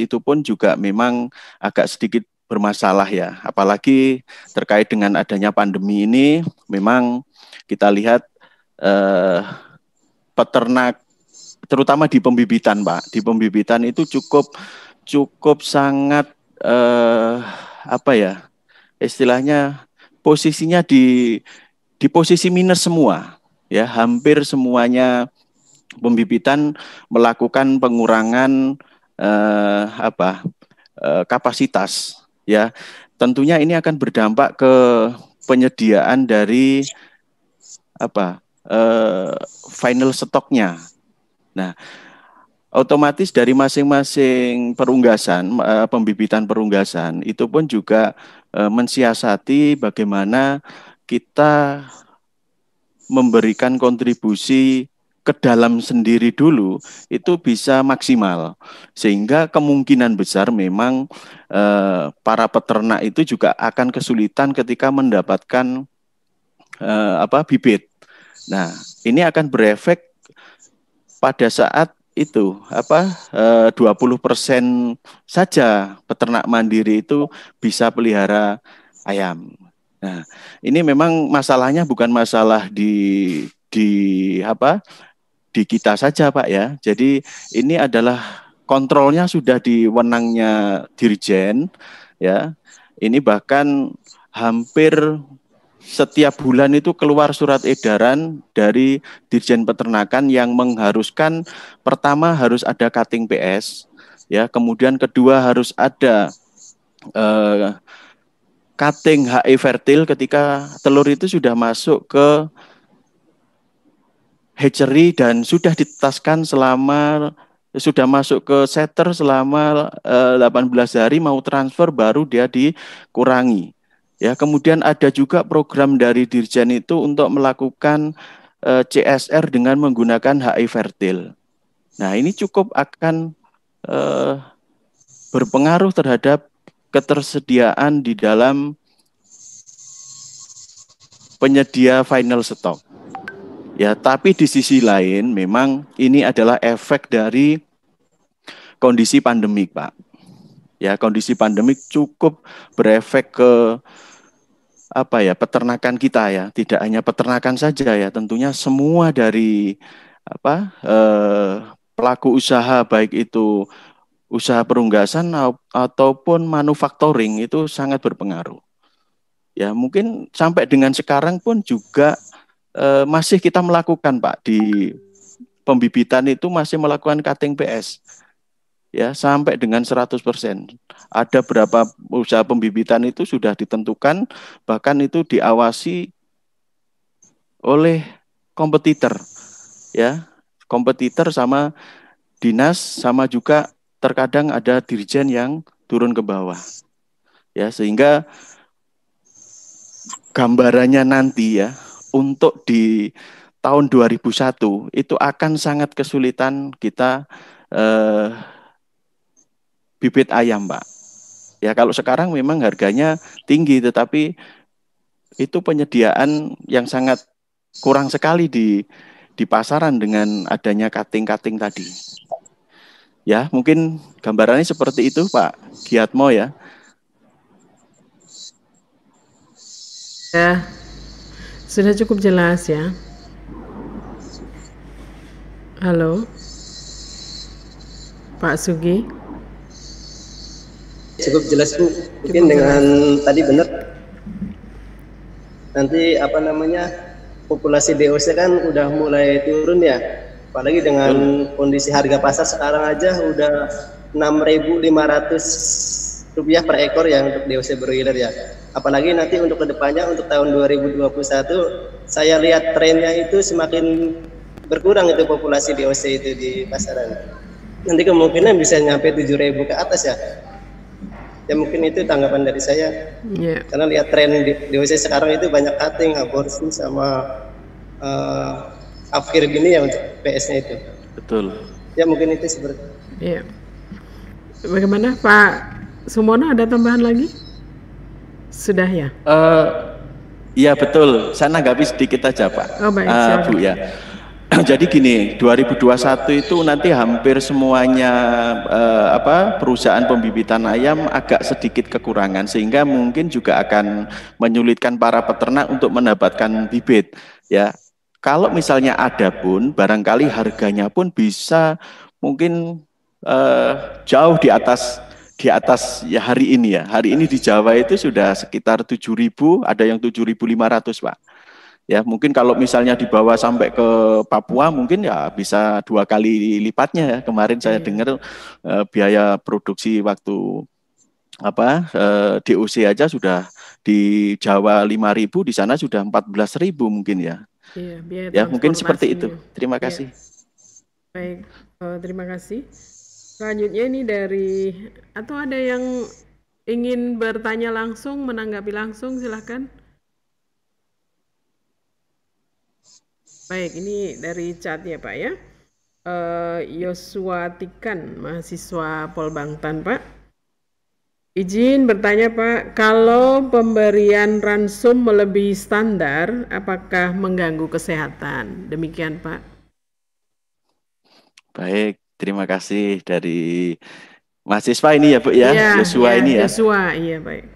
itu pun juga memang agak sedikit bermasalah ya apalagi terkait dengan adanya pandemi ini memang kita lihat eh, peternak terutama di pembibitan, Pak. Di pembibitan itu cukup cukup sangat eh, apa ya? Istilahnya posisinya di di posisi minus semua, ya hampir semuanya pembibitan melakukan pengurangan eh, apa eh, kapasitas, ya. Tentunya ini akan berdampak ke penyediaan dari apa uh, final stoknya. Nah, otomatis dari masing-masing perunggasan, uh, pembibitan perunggasan itu pun juga uh, mensiasati bagaimana kita memberikan kontribusi ke dalam sendiri dulu itu bisa maksimal sehingga kemungkinan besar memang e, para peternak itu juga akan kesulitan ketika mendapatkan e, apa bibit Nah, ini akan berefek pada saat itu apa eh, puluh persen saja peternak mandiri itu bisa pelihara ayam. Nah, ini memang masalahnya bukan masalah di di apa di kita saja, Pak ya. Jadi ini adalah kontrolnya sudah di wenangnya Dirjen ya. Ini bahkan hampir setiap bulan itu keluar surat edaran dari Dirjen Peternakan yang mengharuskan pertama harus ada cutting PS, ya, kemudian kedua harus ada eh, cutting HE fertil ketika telur itu sudah masuk ke hatchery dan sudah ditetaskan selama sudah masuk ke setter selama eh, 18 hari mau transfer baru dia dikurangi Ya, kemudian ada juga program dari Dirjen itu untuk melakukan eh, CSR dengan menggunakan HI Fertil. Nah, ini cukup akan eh, berpengaruh terhadap ketersediaan di dalam penyedia final stok. Ya, tapi di sisi lain memang ini adalah efek dari kondisi pandemik, Pak. Ya, kondisi pandemik cukup berefek ke apa ya peternakan kita ya tidak hanya peternakan saja ya tentunya semua dari apa eh, pelaku usaha baik itu usaha perunggasan ataupun manufacturing itu sangat berpengaruh ya mungkin sampai dengan sekarang pun juga eh, masih kita melakukan pak di pembibitan itu masih melakukan cutting PS ya sampai dengan 100%. Ada berapa usaha pembibitan itu sudah ditentukan bahkan itu diawasi oleh kompetitor ya, kompetitor sama dinas sama juga terkadang ada dirjen yang turun ke bawah. Ya, sehingga gambarannya nanti ya untuk di tahun 2001 itu akan sangat kesulitan kita eh, bibit ayam, Pak. Ya kalau sekarang memang harganya tinggi, tetapi itu penyediaan yang sangat kurang sekali di di pasaran dengan adanya cutting-cutting tadi. Ya, mungkin gambarannya seperti itu, Pak Giatmo ya. Ya, sudah cukup jelas ya. Halo, Pak Sugi cukup jelas bu mungkin dengan tadi benar nanti apa namanya populasi DOC kan udah mulai turun ya apalagi dengan kondisi harga pasar sekarang aja udah 6.500 rupiah per ekor ya untuk DOC broiler ya apalagi nanti untuk kedepannya untuk tahun 2021 saya lihat trennya itu semakin berkurang itu populasi DOC itu di pasaran nanti kemungkinan bisa nyampe 7.000 ke atas ya ya mungkin itu tanggapan dari saya yeah. karena lihat tren di, di WC sekarang itu banyak cutting aborsi sama uh, eh, akhir gini ya untuk PS-nya itu betul ya mungkin itu seperti yeah. bagaimana Pak Sumono ada tambahan lagi sudah ya uh, Iya betul. Saya nanggapi sedikit aja Pak. Oh baik. Uh, Bu ya. jadi gini, 2021 itu nanti hampir semuanya eh, apa perusahaan pembibitan ayam agak sedikit kekurangan sehingga mungkin juga akan menyulitkan para peternak untuk mendapatkan bibit ya. Kalau misalnya ada pun barangkali harganya pun bisa mungkin eh, jauh di atas di atas ya hari ini ya. Hari ini di Jawa itu sudah sekitar 7.000, ada yang 7.500, Pak Ya, mungkin kalau misalnya dibawa sampai ke Papua mungkin ya bisa dua kali lipatnya ya. Kemarin saya iya. dengar eh, biaya produksi waktu apa eh, DOC aja sudah di Jawa 5.000 di sana sudah 14.000 mungkin ya. Iya, ya, mungkin seperti itu. Terima iya. kasih. Baik, oh, terima kasih. Selanjutnya ini dari atau ada yang ingin bertanya langsung, menanggapi langsung silahkan. Baik, ini dari chat ya Pak ya. Eh, Yosua uh, Tikan, mahasiswa Polbangtan Pak. Izin bertanya Pak, kalau pemberian ransum melebihi standar, apakah mengganggu kesehatan? Demikian Pak. Baik, terima kasih dari mahasiswa ini ya Bu ya, iya, Yosua ya, ini ya. Yosua, iya baik.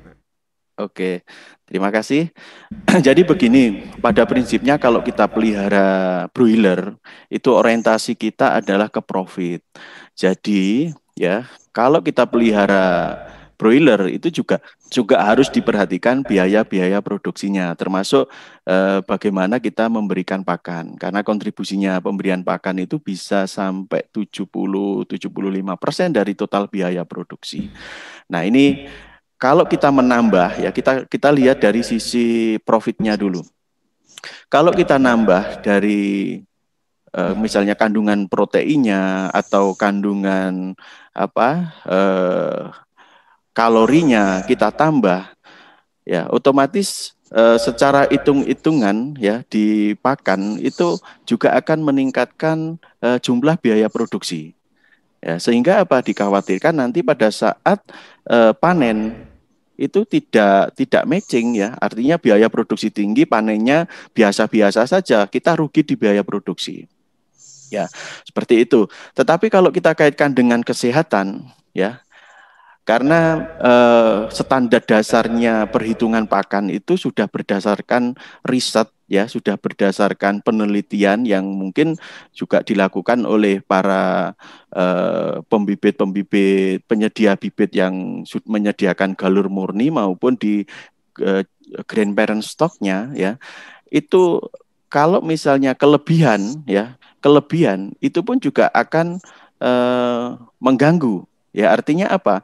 Oke, Terima kasih. Jadi begini, pada prinsipnya kalau kita pelihara broiler, itu orientasi kita adalah ke profit. Jadi, ya, kalau kita pelihara broiler itu juga juga harus diperhatikan biaya-biaya produksinya termasuk eh, bagaimana kita memberikan pakan karena kontribusinya pemberian pakan itu bisa sampai 70 75% dari total biaya produksi. Nah, ini kalau kita menambah ya kita kita lihat dari sisi profitnya dulu. Kalau kita nambah dari uh, misalnya kandungan proteinnya atau kandungan apa uh, kalorinya kita tambah ya otomatis eh, secara hitung-hitungan ya di pakan itu juga akan meningkatkan jumlah biaya produksi ya sehingga apa dikhawatirkan nanti pada saat panen itu tidak tidak matching ya. Artinya biaya produksi tinggi, panennya biasa-biasa saja. Kita rugi di biaya produksi. Ya, seperti itu. Tetapi kalau kita kaitkan dengan kesehatan, ya. Karena eh, standar dasarnya perhitungan pakan itu sudah berdasarkan riset ya sudah berdasarkan penelitian yang mungkin juga dilakukan oleh para eh, pembibit-pembibit eh, penyedia bibit yang menyediakan galur murni maupun di eh, grandparent stoknya ya itu kalau misalnya kelebihan ya kelebihan itu pun juga akan eh, mengganggu ya artinya apa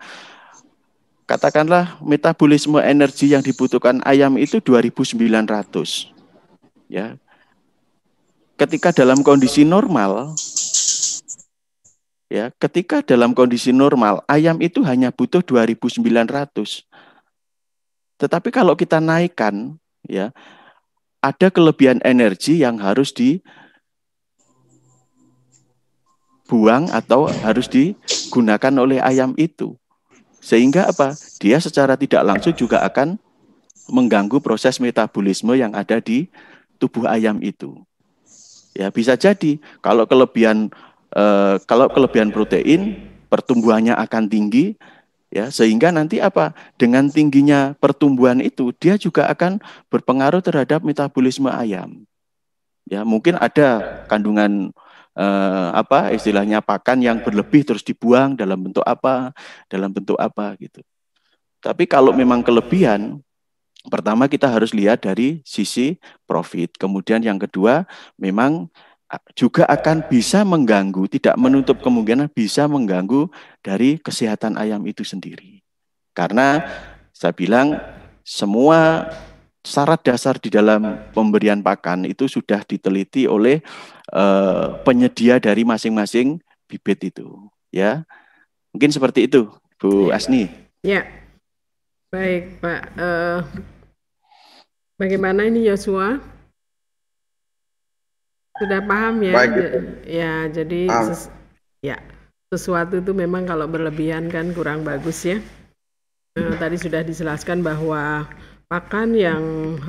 katakanlah metabolisme energi yang dibutuhkan ayam itu 2900 ya ketika dalam kondisi normal ya ketika dalam kondisi normal ayam itu hanya butuh 2.900 tetapi kalau kita naikkan ya ada kelebihan energi yang harus dibuang atau harus digunakan oleh ayam itu sehingga apa dia secara tidak langsung juga akan mengganggu proses metabolisme yang ada di tubuh ayam itu. Ya bisa jadi kalau kelebihan eh, kalau kelebihan protein pertumbuhannya akan tinggi ya sehingga nanti apa dengan tingginya pertumbuhan itu dia juga akan berpengaruh terhadap metabolisme ayam. Ya mungkin ada kandungan eh, apa istilahnya pakan yang berlebih terus dibuang dalam bentuk apa dalam bentuk apa gitu. Tapi kalau memang kelebihan Pertama kita harus lihat dari sisi profit. Kemudian yang kedua memang juga akan bisa mengganggu, tidak menutup kemungkinan bisa mengganggu dari kesehatan ayam itu sendiri. Karena saya bilang semua syarat dasar di dalam pemberian pakan itu sudah diteliti oleh eh, penyedia dari masing-masing bibit itu, ya. Mungkin seperti itu, Bu iya. Asni. Ya. Baik, Pak. Uh, bagaimana ini Yosua? Sudah paham ya? Baik, Ya, jadi ses ya sesuatu itu memang kalau berlebihan kan kurang bagus ya. Uh, tadi sudah dijelaskan bahwa pakan yang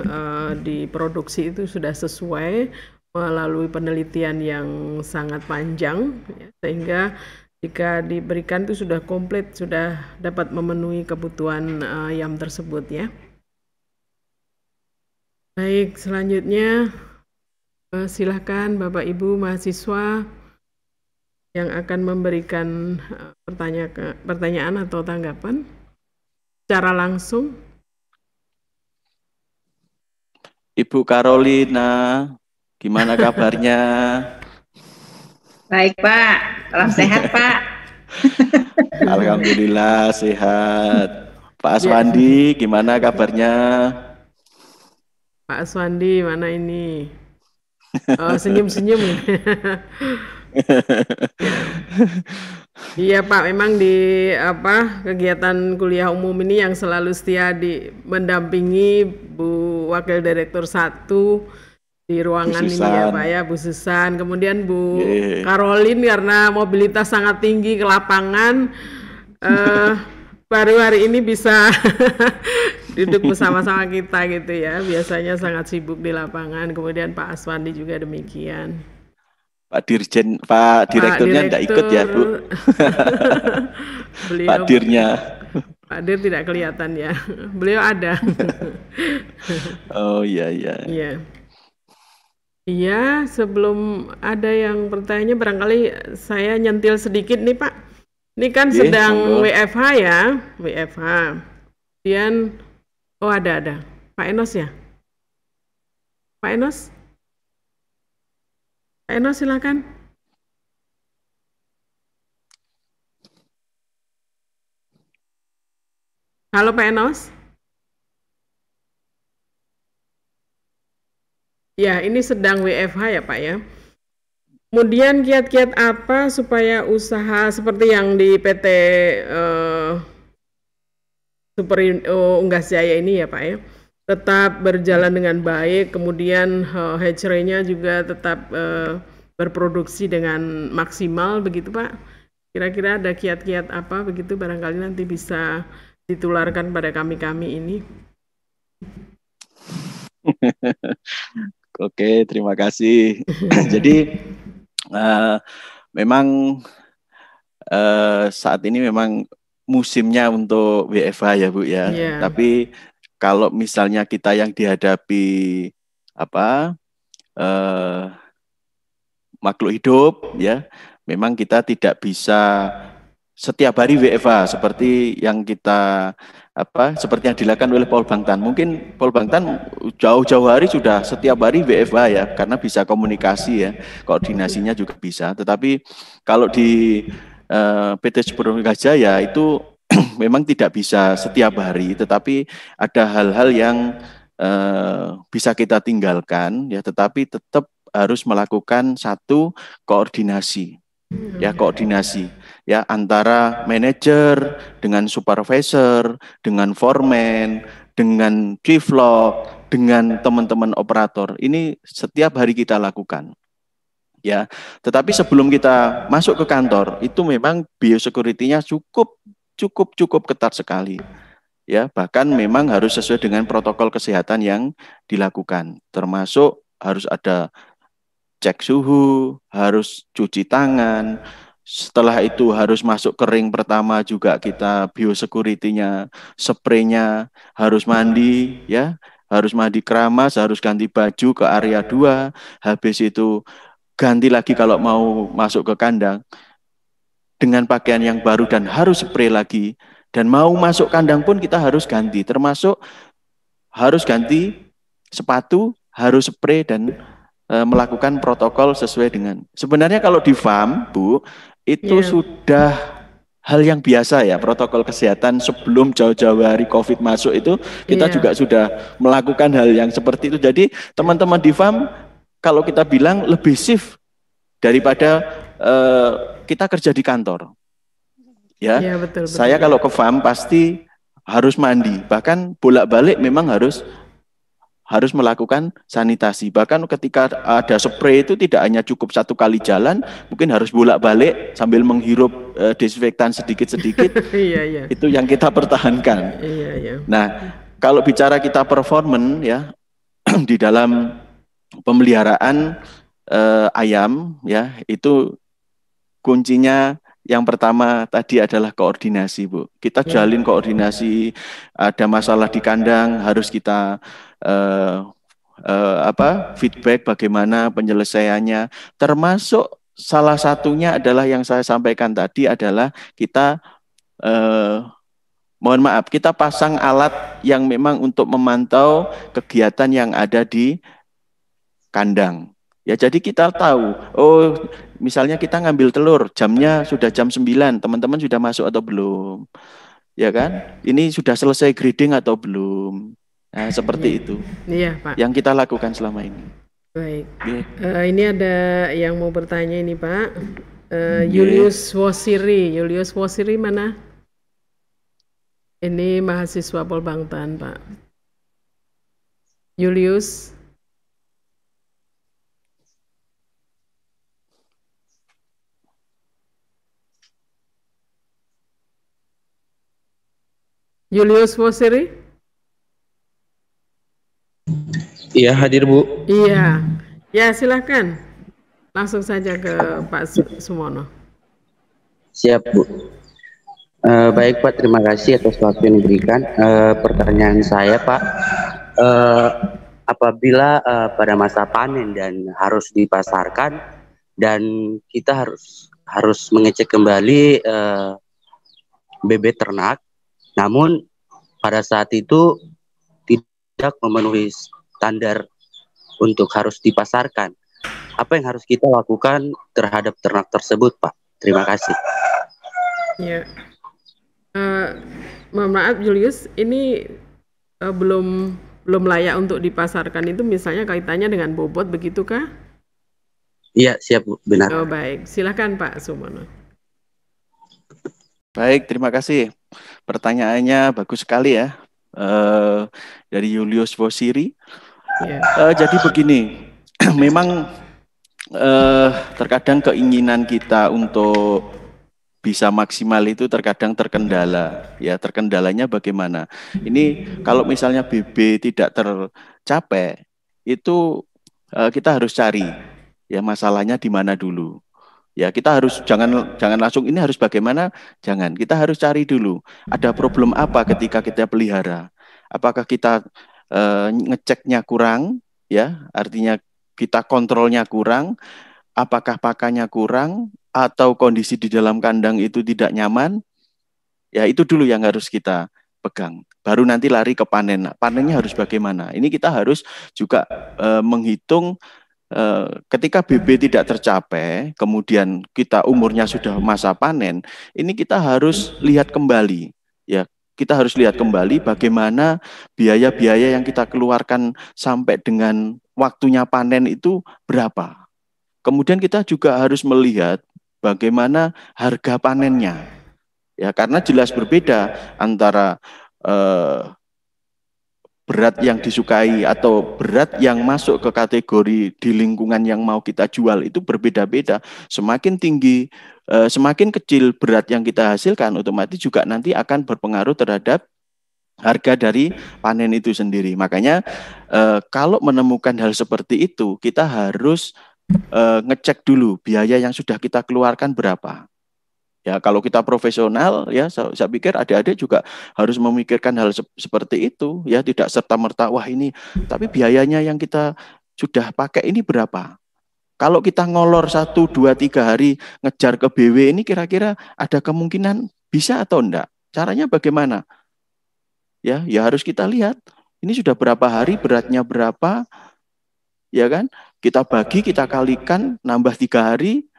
uh, diproduksi itu sudah sesuai melalui penelitian yang sangat panjang, ya, sehingga jika diberikan itu sudah komplit, sudah dapat memenuhi kebutuhan uh, eh, ayam tersebut ya. Baik, selanjutnya uh, eh, silahkan Bapak Ibu mahasiswa yang akan memberikan eh, pertanyaan pertanyaan atau tanggapan secara langsung. Ibu Karolina, gimana kabarnya? Baik Pak, salam sehat Pak. Alhamdulillah sehat. Pak Aswandi, ya. gimana kabarnya? Pak Aswandi, mana ini? Oh, senyum-senyum. Iya Pak, memang di apa kegiatan kuliah umum ini yang selalu setia di mendampingi Bu Wakil Direktur 1 di ruangan ini ya Pak ya Bu Susan kemudian Bu yeah. Karolin karena mobilitas sangat tinggi ke lapangan uh, baru hari ini bisa duduk bersama-sama kita gitu ya biasanya sangat sibuk di lapangan kemudian Pak Aswandi juga demikian Pak Dirjen Pak Direkturnya tidak Direktur. ikut ya Bu Beliau, Pak Dirnya Pak Dir tidak kelihatan ya beliau ada Oh iya iya iya Iya, sebelum ada yang bertanya barangkali saya nyentil sedikit nih Pak. Ini kan iya, sedang monggo. WFH ya, WFH. Kemudian, oh ada ada, Pak Enos ya. Pak Enos, Pak Enos silakan. Halo Pak Enos. Ya, ini sedang WFH ya Pak ya. Kemudian kiat-kiat apa supaya usaha seperti yang di PT uh, eh, Super uh, Unggas Jaya ini ya Pak ya, tetap berjalan dengan baik, kemudian uh, eh, nya juga tetap uh, berproduksi dengan maksimal begitu Pak. Kira-kira ada kiat-kiat apa begitu barangkali nanti bisa ditularkan pada kami-kami ini. Oke, terima kasih. Jadi uh, memang uh, saat ini memang musimnya untuk WFA ya Bu ya. Yeah. Tapi kalau misalnya kita yang dihadapi apa uh, makhluk hidup ya, memang kita tidak bisa setiap hari WFA seperti yang kita apa seperti yang dilakukan oleh Paul Bangtan. Mungkin Paul Bangtan jauh-jauh hari sudah setiap hari WFA ya karena bisa komunikasi ya, koordinasinya juga bisa. Tetapi kalau di uh, eh, PT Sepenuhnya ya itu memang tidak bisa setiap hari, tetapi ada hal-hal yang uh, bisa kita tinggalkan ya, tetapi tetap harus melakukan satu koordinasi ya koordinasi ya antara manajer dengan supervisor, dengan foreman, dengan chief log, dengan teman-teman operator. Ini setiap hari kita lakukan. Ya, tetapi sebelum kita masuk ke kantor itu memang biosecurity cukup cukup cukup ketat sekali. Ya, bahkan memang harus sesuai dengan protokol kesehatan yang dilakukan, termasuk harus ada cek suhu, harus cuci tangan, setelah itu harus masuk kering pertama juga kita biosecurity-nya, spray-nya harus mandi ya, harus mandi keramas, harus ganti baju ke area 2, habis itu ganti lagi kalau mau masuk ke kandang dengan pakaian yang baru dan harus spray lagi dan mau masuk kandang pun kita harus ganti termasuk harus ganti sepatu, harus spray dan eh, melakukan protokol sesuai dengan. Sebenarnya kalau di farm, Bu, itu yeah. sudah hal yang biasa ya protokol kesehatan sebelum jauh-jauh hari COVID masuk itu kita yeah. juga sudah melakukan hal yang seperti itu. Jadi teman-teman di farm kalau kita bilang lebih safe daripada uh, kita kerja di kantor. Ya, yeah, betul, betul, saya kalau ke farm pasti harus mandi, bahkan bolak-balik memang harus harus melakukan sanitasi. Bahkan ketika ada spray itu tidak hanya cukup satu kali jalan, mungkin harus bolak-balik sambil menghirup uh, eh, desinfektan sedikit-sedikit. Iya, iya. Itu yang kita pertahankan. Iya, nah, kalau bicara kita performan ya di dalam pemeliharaan uh, ayam ya, itu kuncinya yang pertama tadi adalah koordinasi, Bu. Kita jalin koordinasi, ada masalah di kandang harus kita uh, uh, apa feedback bagaimana penyelesaiannya termasuk salah satunya adalah yang saya sampaikan tadi adalah kita uh, mohon maaf kita pasang alat yang memang untuk memantau kegiatan yang ada di kandang Ya jadi kita tahu, oh misalnya kita ngambil telur, jamnya sudah jam 9, teman-teman sudah masuk atau belum? Ya kan? Ini sudah selesai grading atau belum? Nah, seperti ya. itu. Iya, Pak. Yang kita lakukan selama ini. Baik. Yeah. Iya. Uh, ini ada yang mau bertanya ini, Pak. Uh, Julius yeah. Wosiri, Julius Wosiri mana? Ini mahasiswa Polbangtan, Pak. Julius Julius Wosiri? Iya, hadir Bu. Iya. Ya, silahkan. Langsung saja ke Pak Sumono. Siap, Bu. Uh, baik, Pak. Terima kasih atas waktu yang diberikan. Uh, pertanyaan saya, Pak. Uh, apabila uh, pada masa panen dan harus dipasarkan dan kita harus harus mengecek kembali uh, bebek ternak, namun pada saat itu tidak memenuhi standar untuk harus dipasarkan. Apa yang harus kita lakukan terhadap ternak tersebut, Pak? Terima kasih. Ya, uh, maaf Julius, ini uh, belum belum layak untuk dipasarkan itu misalnya kaitannya dengan bobot begitu kah? Iya siap Bu, benar. Oh baik, silahkan Pak Sumono. Baik, terima kasih. Pertanyaannya bagus sekali ya. Uh, dari Julius Vosiri. Yeah. Iya. Uh, jadi begini, memang uh, terkadang keinginan kita untuk bisa maksimal itu terkadang terkendala. Ya, terkendalanya bagaimana? Ini kalau misalnya BB tidak tercapai, itu uh, kita harus cari ya masalahnya di mana dulu. Ya, kita harus jangan jangan langsung ini harus bagaimana? Jangan. Kita harus cari dulu ada problem apa ketika kita pelihara. Apakah kita e, ngeceknya kurang, ya, artinya kita kontrolnya kurang, apakah pakannya kurang atau kondisi di dalam kandang itu tidak nyaman, ya itu dulu yang harus kita pegang. Baru nanti lari ke panen. Nah, panennya harus bagaimana? Ini kita harus juga e, menghitung eh, ketika BB tidak tercapai, kemudian kita umurnya sudah masa panen, ini kita harus lihat kembali kita harus lihat iya, kembali iya, iya. bagaimana biaya-biaya yang kita keluarkan sampai dengan waktunya panen itu berapa. Kemudian kita juga harus melihat bagaimana harga panennya. Ya, karena jelas berbeda antara eh, berat yang disukai atau berat yang masuk ke kategori di lingkungan yang mau kita jual itu berbeda-beda. Semakin tinggi Eh, semakin kecil berat yang kita hasilkan otomatis juga nanti akan berpengaruh terhadap harga dari panen itu sendiri. Makanya eh, kalau menemukan hal seperti itu kita harus eh, ngecek dulu biaya yang sudah kita keluarkan berapa. Ya, kalau kita profesional ya saya, pikir adik-adik juga harus memikirkan hal seperti itu ya, tidak serta merta wah ini tapi biayanya yang kita sudah pakai ini berapa? Kalau kita ngolor satu, dua, tiga hari ngejar ke BW ini kira-kira ada kemungkinan bisa atau enggak? Caranya bagaimana? Ya, ya harus kita lihat. Ini sudah berapa hari, beratnya berapa, ya kan? Kita bagi, kita kalikan, nambah tiga hari,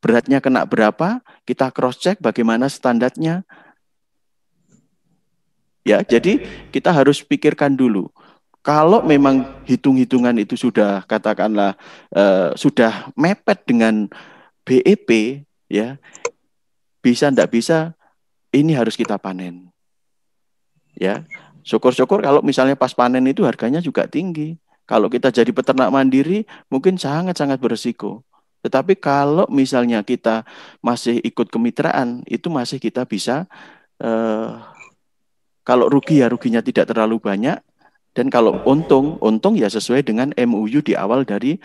beratnya kena berapa, kita cross check bagaimana standarnya. Ya, jadi kita harus pikirkan dulu kalau memang hitung-hitungan itu sudah katakanlah eh, sudah mepet dengan BEP ya bisa ndak bisa ini harus kita panen ya syukur-syukur kalau misalnya pas panen itu harganya juga tinggi kalau kita jadi peternak mandiri mungkin sangat-sangat beresiko tetapi kalau misalnya kita masih ikut kemitraan itu masih kita bisa eh, kalau rugi ya ruginya tidak terlalu banyak dan kalau untung, untung ya sesuai dengan MUU di awal dari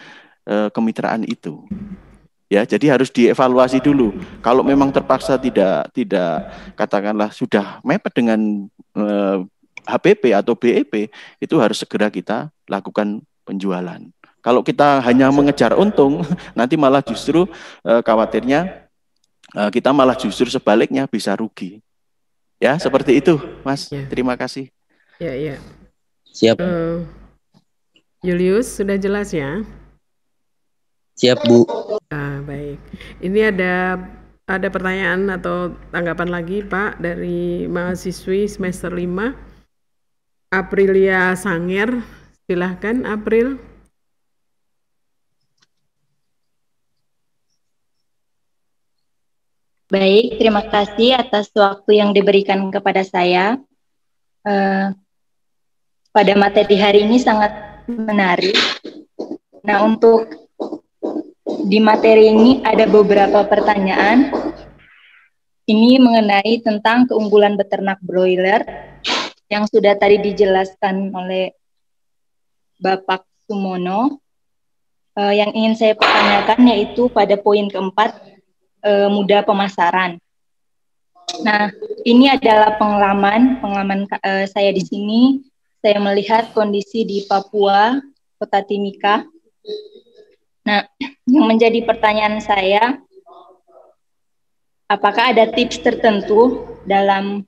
e, kemitraan itu. Ya, jadi harus dievaluasi dulu. Kalau memang terpaksa tidak tidak katakanlah sudah mepet dengan eh, e, HPP atau BEP, itu harus segera kita lakukan penjualan. Kalau kita hanya mengejar untung, nanti malah justru e, khawatirnya e, kita malah justru sebaliknya bisa rugi. Ya, seperti itu, Mas. Ya. Terima kasih. Ya, ya. Siap. Uh, Julius sudah jelas ya? Siap Bu. Ah, baik. Ini ada ada pertanyaan atau tanggapan lagi Pak dari mahasiswi semester 5 Aprilia Sangir. Silahkan April. Baik, terima kasih atas waktu yang diberikan kepada saya. Uh, pada materi hari ini sangat menarik. Nah, untuk di materi ini ada beberapa pertanyaan. Ini mengenai tentang keunggulan beternak broiler yang sudah tadi dijelaskan oleh Bapak Sumono. Uh, yang ingin saya pertanyakan yaitu pada poin keempat uh, eh, muda pemasaran. Nah, ini adalah pengalaman pengalaman uh, saya di sini saya melihat kondisi di Papua, Kota Timika. Nah, yang menjadi pertanyaan saya, apakah ada tips tertentu dalam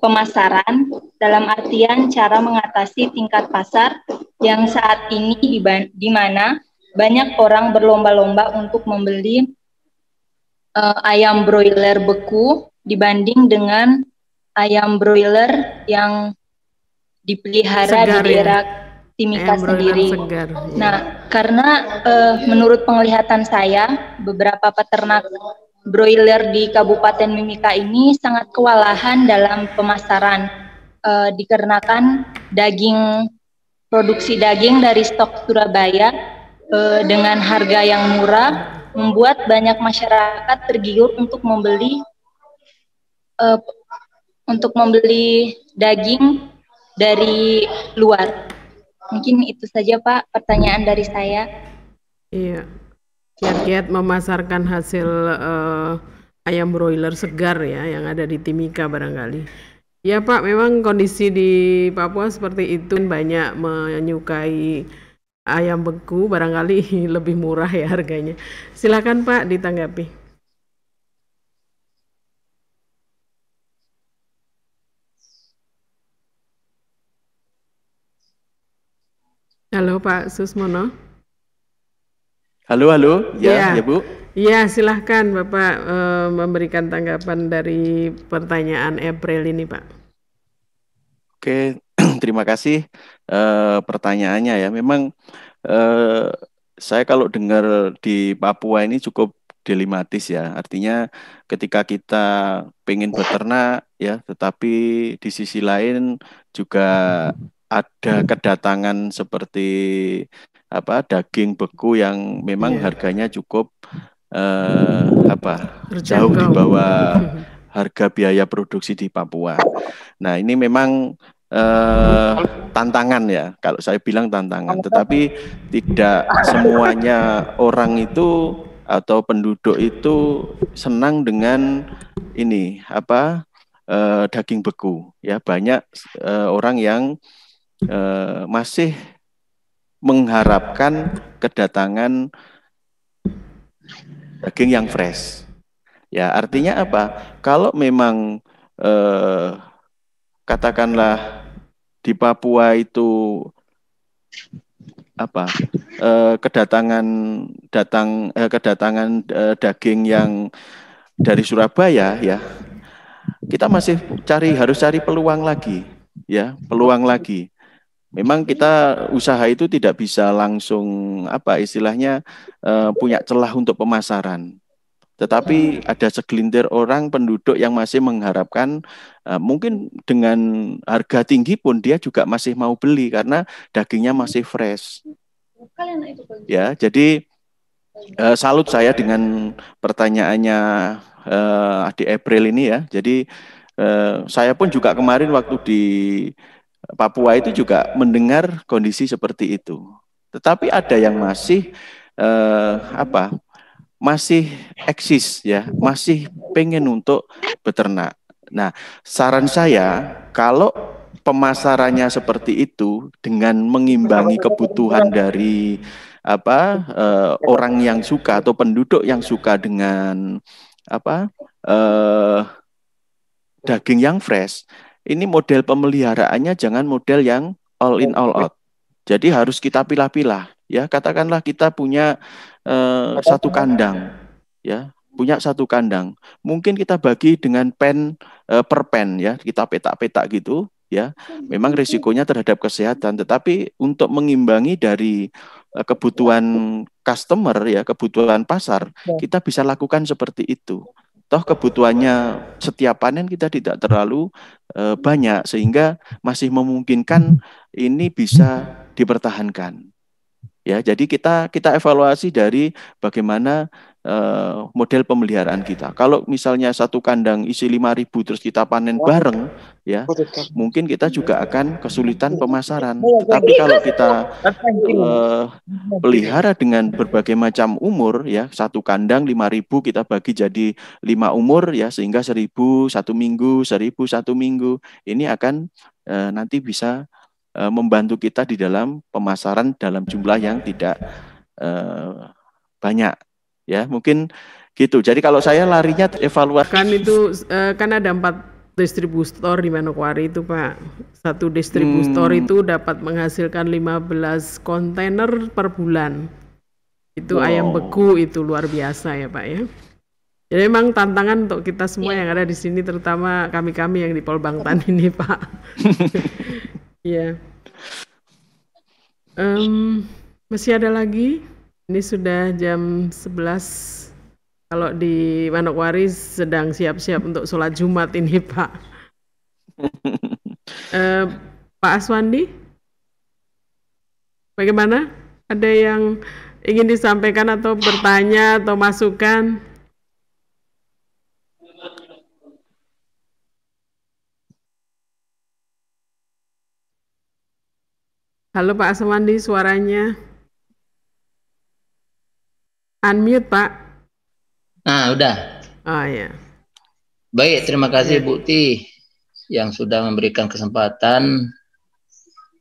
pemasaran dalam artian cara mengatasi tingkat pasar yang saat ini di di mana banyak orang berlomba-lomba untuk membeli uh, ayam broiler beku dibanding dengan ayam broiler yang dipelihara segar, di daerah ya? Timika sendiri. Segar, ya. Nah, karena uh, menurut penglihatan saya, beberapa peternak broiler di Kabupaten Mimika ini sangat kewalahan dalam pemasaran uh, dikarenakan daging produksi daging dari stok Surabaya uh, dengan harga yang murah membuat banyak masyarakat tergiur untuk membeli uh, untuk membeli daging dari luar. Mungkin itu saja Pak pertanyaan dari saya. Iya. Kiat-kiat memasarkan hasil uh, ayam broiler segar ya yang ada di Timika barangkali. Ya Pak, memang kondisi di Papua seperti itu banyak menyukai ayam beku barangkali lebih murah ya harganya. Silakan Pak ditanggapi. Pak Susmono? Halo, halo. Ya, ya, ya Bu. Ya, silahkan Bapak eh, memberikan tanggapan dari pertanyaan April ini, Pak. Oke, terima kasih eh, pertanyaannya ya. Memang eh, saya kalau dengar di Papua ini cukup dilematis ya. Artinya ketika kita pengen beternak ya, tetapi di sisi lain juga ada hmm. kedatangan seperti apa daging beku yang memang yeah. harganya cukup eh, apa Terjangkau. jauh di bawah harga biaya produksi di Papua. Nah ini memang uh, tantangan ya kalau saya bilang tantangan, tetapi tidak semuanya orang itu atau penduduk itu senang dengan ini apa uh, daging beku ya banyak uh, orang yang eh, masih mengharapkan kedatangan daging yang fresh. Ya, artinya apa? Kalau memang eh, katakanlah di Papua itu apa eh, kedatangan datang eh, kedatangan eh, daging yang dari Surabaya ya kita masih cari harus cari peluang lagi ya peluang lagi Memang kita usaha itu tidak bisa langsung apa istilahnya uh, punya celah untuk pemasaran. Tetapi ah. ada segelintir orang penduduk yang masih mengharapkan uh, mungkin dengan harga tinggi pun dia juga masih mau beli karena dagingnya masih fresh. Ya, jadi uh, salut saya dengan pertanyaannya uh, di April ini ya. Jadi uh, saya pun juga kemarin waktu di Papua itu juga mendengar kondisi seperti itu. Tetapi ada yang masih eh, apa? masih eksis ya, masih pengen untuk beternak. Nah, saran saya kalau pemasarannya seperti itu dengan mengimbangi kebutuhan dari apa eh, orang yang suka atau penduduk yang suka dengan apa eh, daging yang fresh ini model pemeliharaannya jangan model yang all in all out. Jadi harus kita pilah-pilah ya. Katakanlah kita punya uh, satu kandang ya, punya satu kandang. Mungkin kita bagi dengan pen uh, per pen ya, kita petak-petak gitu ya. Memang risikonya terhadap kesehatan, tetapi untuk mengimbangi dari eh, kebutuhan customer ya, kebutuhan pasar, ya. kita bisa lakukan seperti itu toh kebutuhannya setiap panen kita tidak terlalu e, banyak sehingga masih memungkinkan ini bisa dipertahankan. Ya, jadi kita kita evaluasi dari bagaimana Eh, model pemeliharaan kita. Kalau misalnya satu kandang isi 5000 terus kita panen bareng ya, mungkin kita juga akan kesulitan iya. pemasaran. Iya, iya. Tetapi kalau kita uh, pelihara dengan berbagai macam umur ya, satu kandang 5000 kita bagi jadi lima umur ya sehingga 1000 satu minggu, 1000 satu minggu. Ini akan uh, nanti bisa uh, membantu kita di dalam pemasaran dalam jumlah yang tidak uh, banyak ya mungkin gitu jadi kalau saya larinya evaluasi kan itu eh, kan ada empat distributor di Manokwari itu Pak satu distributor hmm. itu dapat menghasilkan 15 kontainer per bulan itu wow. ayam beku itu luar biasa ya Pak ya jadi memang tantangan untuk kita semua yeah. yang ada di sini terutama kami-kami yang di Polbangtan ini Pak ya yeah. um, masih ada lagi ini sudah jam 11. Kalau di Manokwari sedang siap-siap untuk sholat Jumat ini, Pak. eh, Pak Aswandi, bagaimana? Ada yang ingin disampaikan atau bertanya atau masukan? Halo Pak Aswandi, suaranya. Unmute, Pak. Nah, udah. Oh, ya. Baik, terima kasih ya. Bukti yang sudah memberikan kesempatan.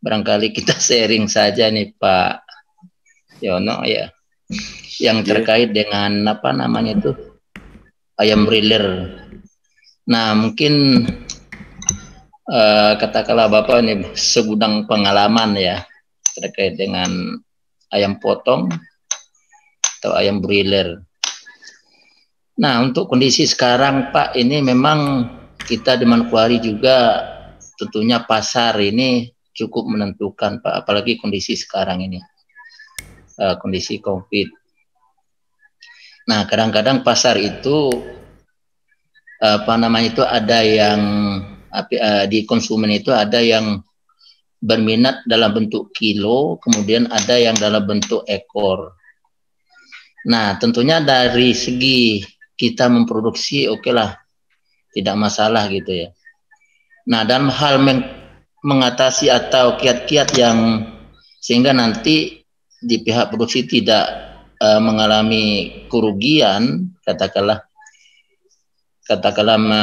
Barangkali kita sharing saja nih, Pak Yono ya. Yang iya. terkait dengan apa namanya itu? Ayam briler. Nah, mungkin uh, katakanlah Bapak ini segudang pengalaman ya terkait dengan ayam potong atau ayam broiler. Nah, untuk kondisi sekarang Pak, ini memang kita di Manukwari juga tentunya pasar ini cukup menentukan Pak, apalagi kondisi sekarang ini. Uh, kondisi Covid. Nah, kadang-kadang pasar itu apa namanya itu ada yang uh, di konsumen itu ada yang berminat dalam bentuk kilo, kemudian ada yang dalam bentuk ekor. Nah, tentunya dari segi kita memproduksi, oke okay lah, tidak masalah gitu ya. Nah, dan hal meng mengatasi atau kiat-kiat yang sehingga nanti di pihak produksi tidak uh, mengalami kerugian, katakanlah, katakanlah me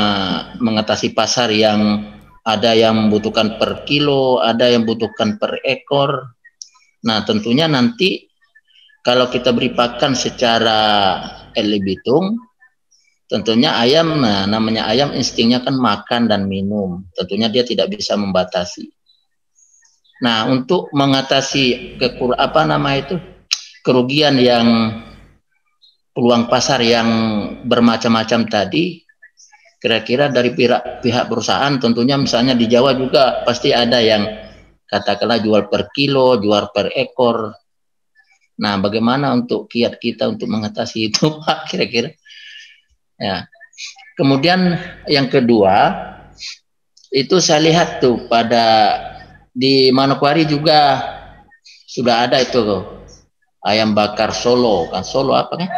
mengatasi pasar yang ada yang membutuhkan per kilo, ada yang membutuhkan per ekor. Nah, tentunya nanti kalau kita beri pakan secara elibitung, tung, tentunya ayam, nah, namanya ayam instingnya kan makan dan minum. Tentunya dia tidak bisa membatasi. Nah, untuk mengatasi kekur apa nama itu kerugian yang peluang pasar yang bermacam-macam tadi kira-kira dari pihak pihak perusahaan tentunya misalnya di Jawa juga pasti ada yang katakanlah jual per kilo, jual per ekor. Nah, bagaimana untuk kiat kita untuk mengatasi itu, Pak? Kira-kira. Ya. Kemudian yang kedua itu saya lihat tuh pada di Manokwari juga sudah ada itu tuh, ayam bakar Solo kan Solo apa kan?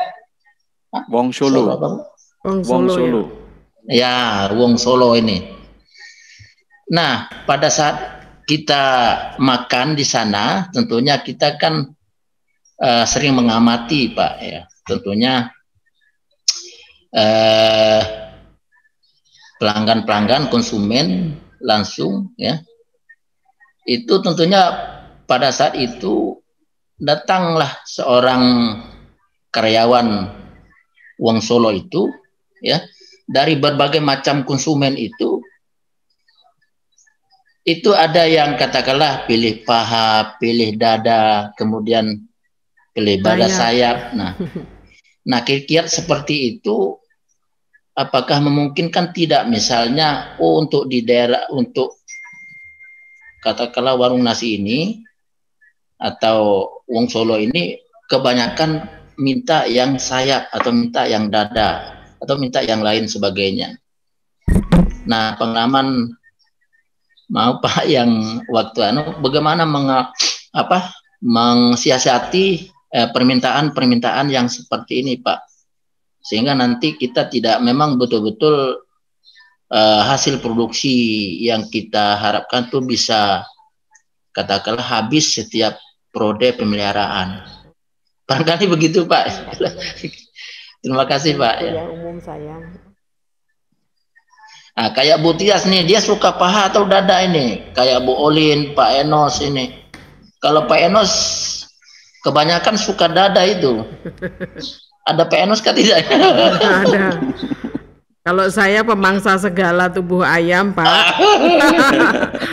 Wong Solo. Solo apa? Wong ya. Solo. ya, Wong Solo ini. Nah, pada saat kita makan di sana, tentunya kita kan uh, sering mengamati Pak ya tentunya uh, pelanggan-pelanggan konsumen langsung ya itu tentunya pada saat itu datanglah seorang karyawan Wong Solo itu ya dari berbagai macam konsumen itu itu ada yang katakanlah pilih paha, pilih dada, kemudian kelebaran sayap. Nah, nah kiat-kiat seperti itu apakah memungkinkan tidak misalnya oh untuk di daerah untuk katakanlah warung nasi ini atau wong Solo ini kebanyakan minta yang sayap atau minta yang dada atau minta yang lain sebagainya. Nah, pengalaman mau Pak yang waktu anu bagaimana meng, apa mengsiasati Eh, permintaan-permintaan yang seperti ini Pak sehingga nanti kita tidak memang betul-betul eh, hasil produksi yang kita harapkan tuh bisa katakanlah habis setiap prode pemeliharaan barangkali begitu Pak terima kasih Pak ya iya, umum sayang Nah, kayak Bu Tias nih, dia suka paha atau dada ini. Kayak Bu Olin, Pak Enos ini. Kalau Pak Enos Kebanyakan suka dada itu. Ada PNS kan tidak? Ada. Kalau saya pemangsa segala tubuh ayam, Pak.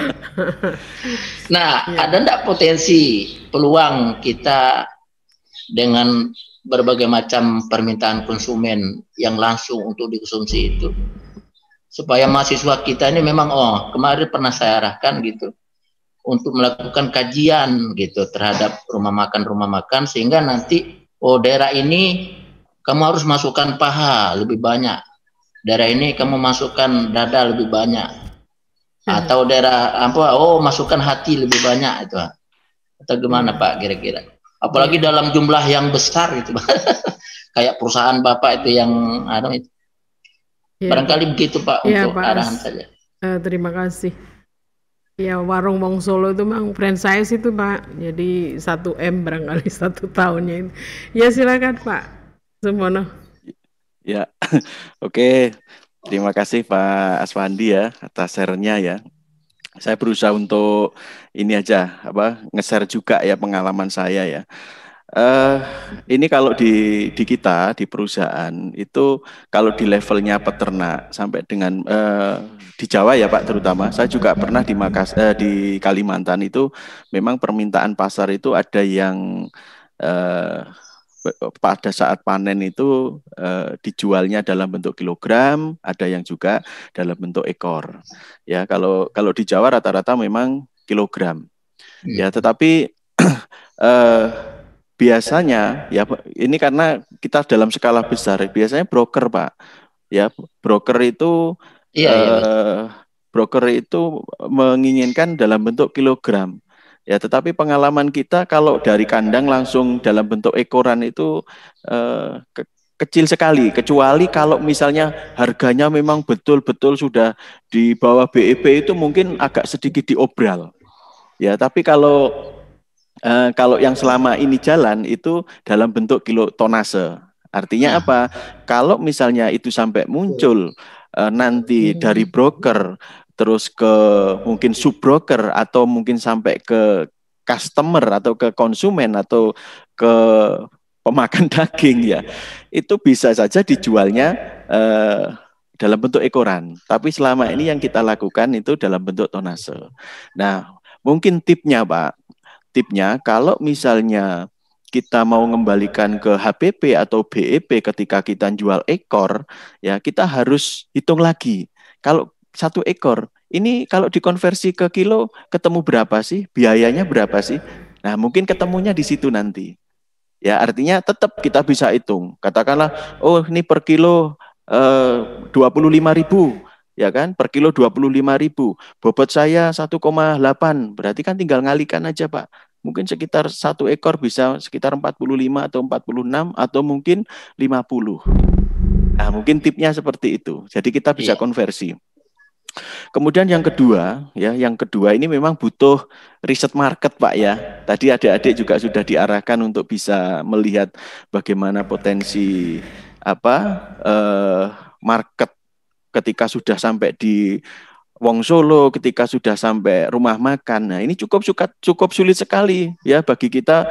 nah, ya. ada enggak potensi peluang kita dengan berbagai macam permintaan konsumen yang langsung untuk dikonsumsi itu? Supaya mahasiswa kita ini memang, oh, kemarin pernah saya arahkan gitu untuk melakukan kajian gitu terhadap rumah makan rumah makan sehingga nanti oh daerah ini kamu harus masukkan paha lebih banyak daerah ini kamu masukkan dada lebih banyak hmm. atau daerah apa oh masukkan hati lebih banyak itu atau gimana Pak kira-kira apalagi iya. dalam jumlah yang besar gitu kayak perusahaan Bapak itu yang ada itu ya. barangkali begitu Pak ya, untuk Pak arahan saja uh, terima kasih Ya warung Wong Solo itu memang franchise itu Pak. Jadi satu m barangkali satu tahunnya itu. Ya silakan Pak Semono. Ya, oke. Terima kasih Pak Aswandi ya atas sharenya ya. Saya berusaha untuk ini aja apa nge-share juga ya pengalaman saya ya. Uh, ini kalau di di kita di perusahaan itu kalau di levelnya peternak sampai dengan uh, di Jawa ya Pak terutama. Saya juga pernah di Makas eh, di Kalimantan itu memang permintaan pasar itu ada yang eh, pada saat panen itu eh, dijualnya dalam bentuk kilogram, ada yang juga dalam bentuk ekor. Ya, kalau kalau di Jawa rata-rata memang kilogram. Hmm. Ya, tetapi eh, biasanya ya ini karena kita dalam skala besar, biasanya broker, Pak. Ya, broker itu Iya, iya. Eh, broker itu menginginkan dalam bentuk kilogram. Ya, tetapi pengalaman kita kalau dari kandang langsung dalam bentuk ekoran itu eh, ke kecil sekali. Kecuali kalau misalnya harganya memang betul-betul sudah di bawah BEP itu mungkin agak sedikit diobral. Ya, tapi kalau eh, kalau yang selama ini jalan itu dalam bentuk kilo tonase. Artinya iya. apa? Kalau misalnya itu sampai muncul uh, nanti hmm. dari broker terus ke mungkin sub broker atau mungkin sampai ke customer atau ke konsumen atau ke pemakan daging ya itu bisa saja dijualnya uh, dalam bentuk ekoran tapi selama ini yang kita lakukan itu dalam bentuk tonase nah mungkin tipnya pak tipnya kalau misalnya kita mau mengembalikan ke HPP atau BEP ketika kita jual ekor, ya kita harus hitung lagi. Kalau satu ekor, ini kalau dikonversi ke kilo, ketemu berapa sih? Biayanya berapa sih? Nah, mungkin ketemunya di situ nanti. Ya, artinya tetap kita bisa hitung. Katakanlah, oh ini per kilo eh, dua puluh lima ribu, ya kan? Per kilo dua puluh lima ribu. Bobot saya 1,8, berarti kan tinggal ngalikan aja pak mungkin sekitar satu ekor bisa sekitar 45 atau 46 atau mungkin 50. Nah, mungkin tipnya seperti itu. Jadi kita bisa iya. konversi. Kemudian yang kedua, ya, yang kedua ini memang butuh riset market, Pak ya. Tadi adik-adik juga sudah diarahkan untuk bisa melihat bagaimana potensi apa eh, market ketika sudah sampai di Wong Solo ketika sudah sampai rumah makan. Nah, ini cukup suka, cukup sulit sekali ya bagi kita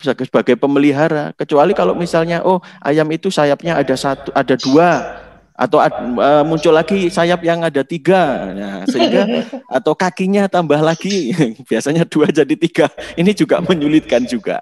sebagai pemelihara. Kecuali kalau misalnya oh ayam itu sayapnya ada satu, ada dua atau uh, muncul lagi sayap yang ada tiga, nah, sehingga atau kakinya tambah lagi, biasanya dua jadi tiga, ini juga menyulitkan juga.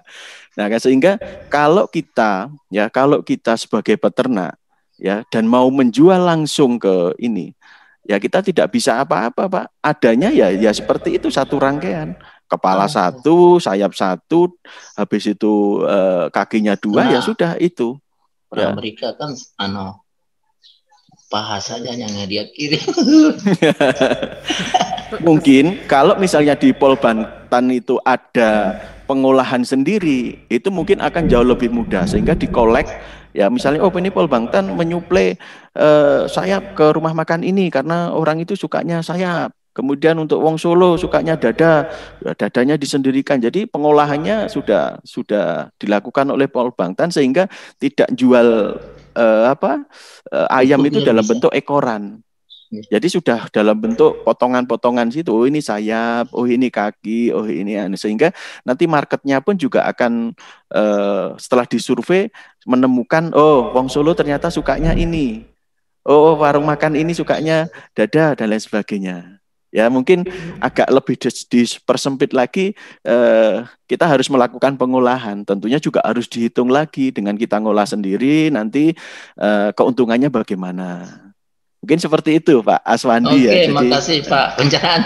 Nah, sehingga kalau kita ya kalau kita sebagai peternak ya dan mau menjual langsung ke ini, ya kita tidak bisa apa-apa pak adanya ya ya seperti itu satu rangkaian kepala satu sayap satu habis itu eh, kakinya dua ya nah, ya sudah itu orang ya. mereka kan ano paha yang dia kirim mungkin kalau misalnya di Polbantan itu ada pengolahan sendiri itu mungkin akan jauh lebih mudah sehingga dikolek Ya misalnya oh ini Paul Bangtan menyuplai uh, sayap ke rumah makan ini karena orang itu sukanya sayap. Kemudian untuk Wong Solo sukanya dada, ya, dadanya disendirikan. Jadi pengolahannya sudah sudah dilakukan oleh Paul Bangtan sehingga tidak jual uh, apa uh, ayam itu dalam bentuk ekoran. Jadi sudah dalam bentuk potongan-potongan situ. Oh ini sayap, oh ini kaki, oh ini anu sehingga nanti marketnya pun juga akan uh, setelah disurvei menemukan oh Wong Solo ternyata sukanya ini. Oh, oh warung makan ini sukanya dada dan lain sebagainya. Ya mungkin agak lebih dipersempit lagi eh, kita harus melakukan pengolahan. Tentunya juga harus dihitung lagi dengan kita ngolah sendiri nanti eh, keuntungannya bagaimana. Mungkin seperti itu Pak Aswandi okay, ya. Oke, makasih Pak pencerahan.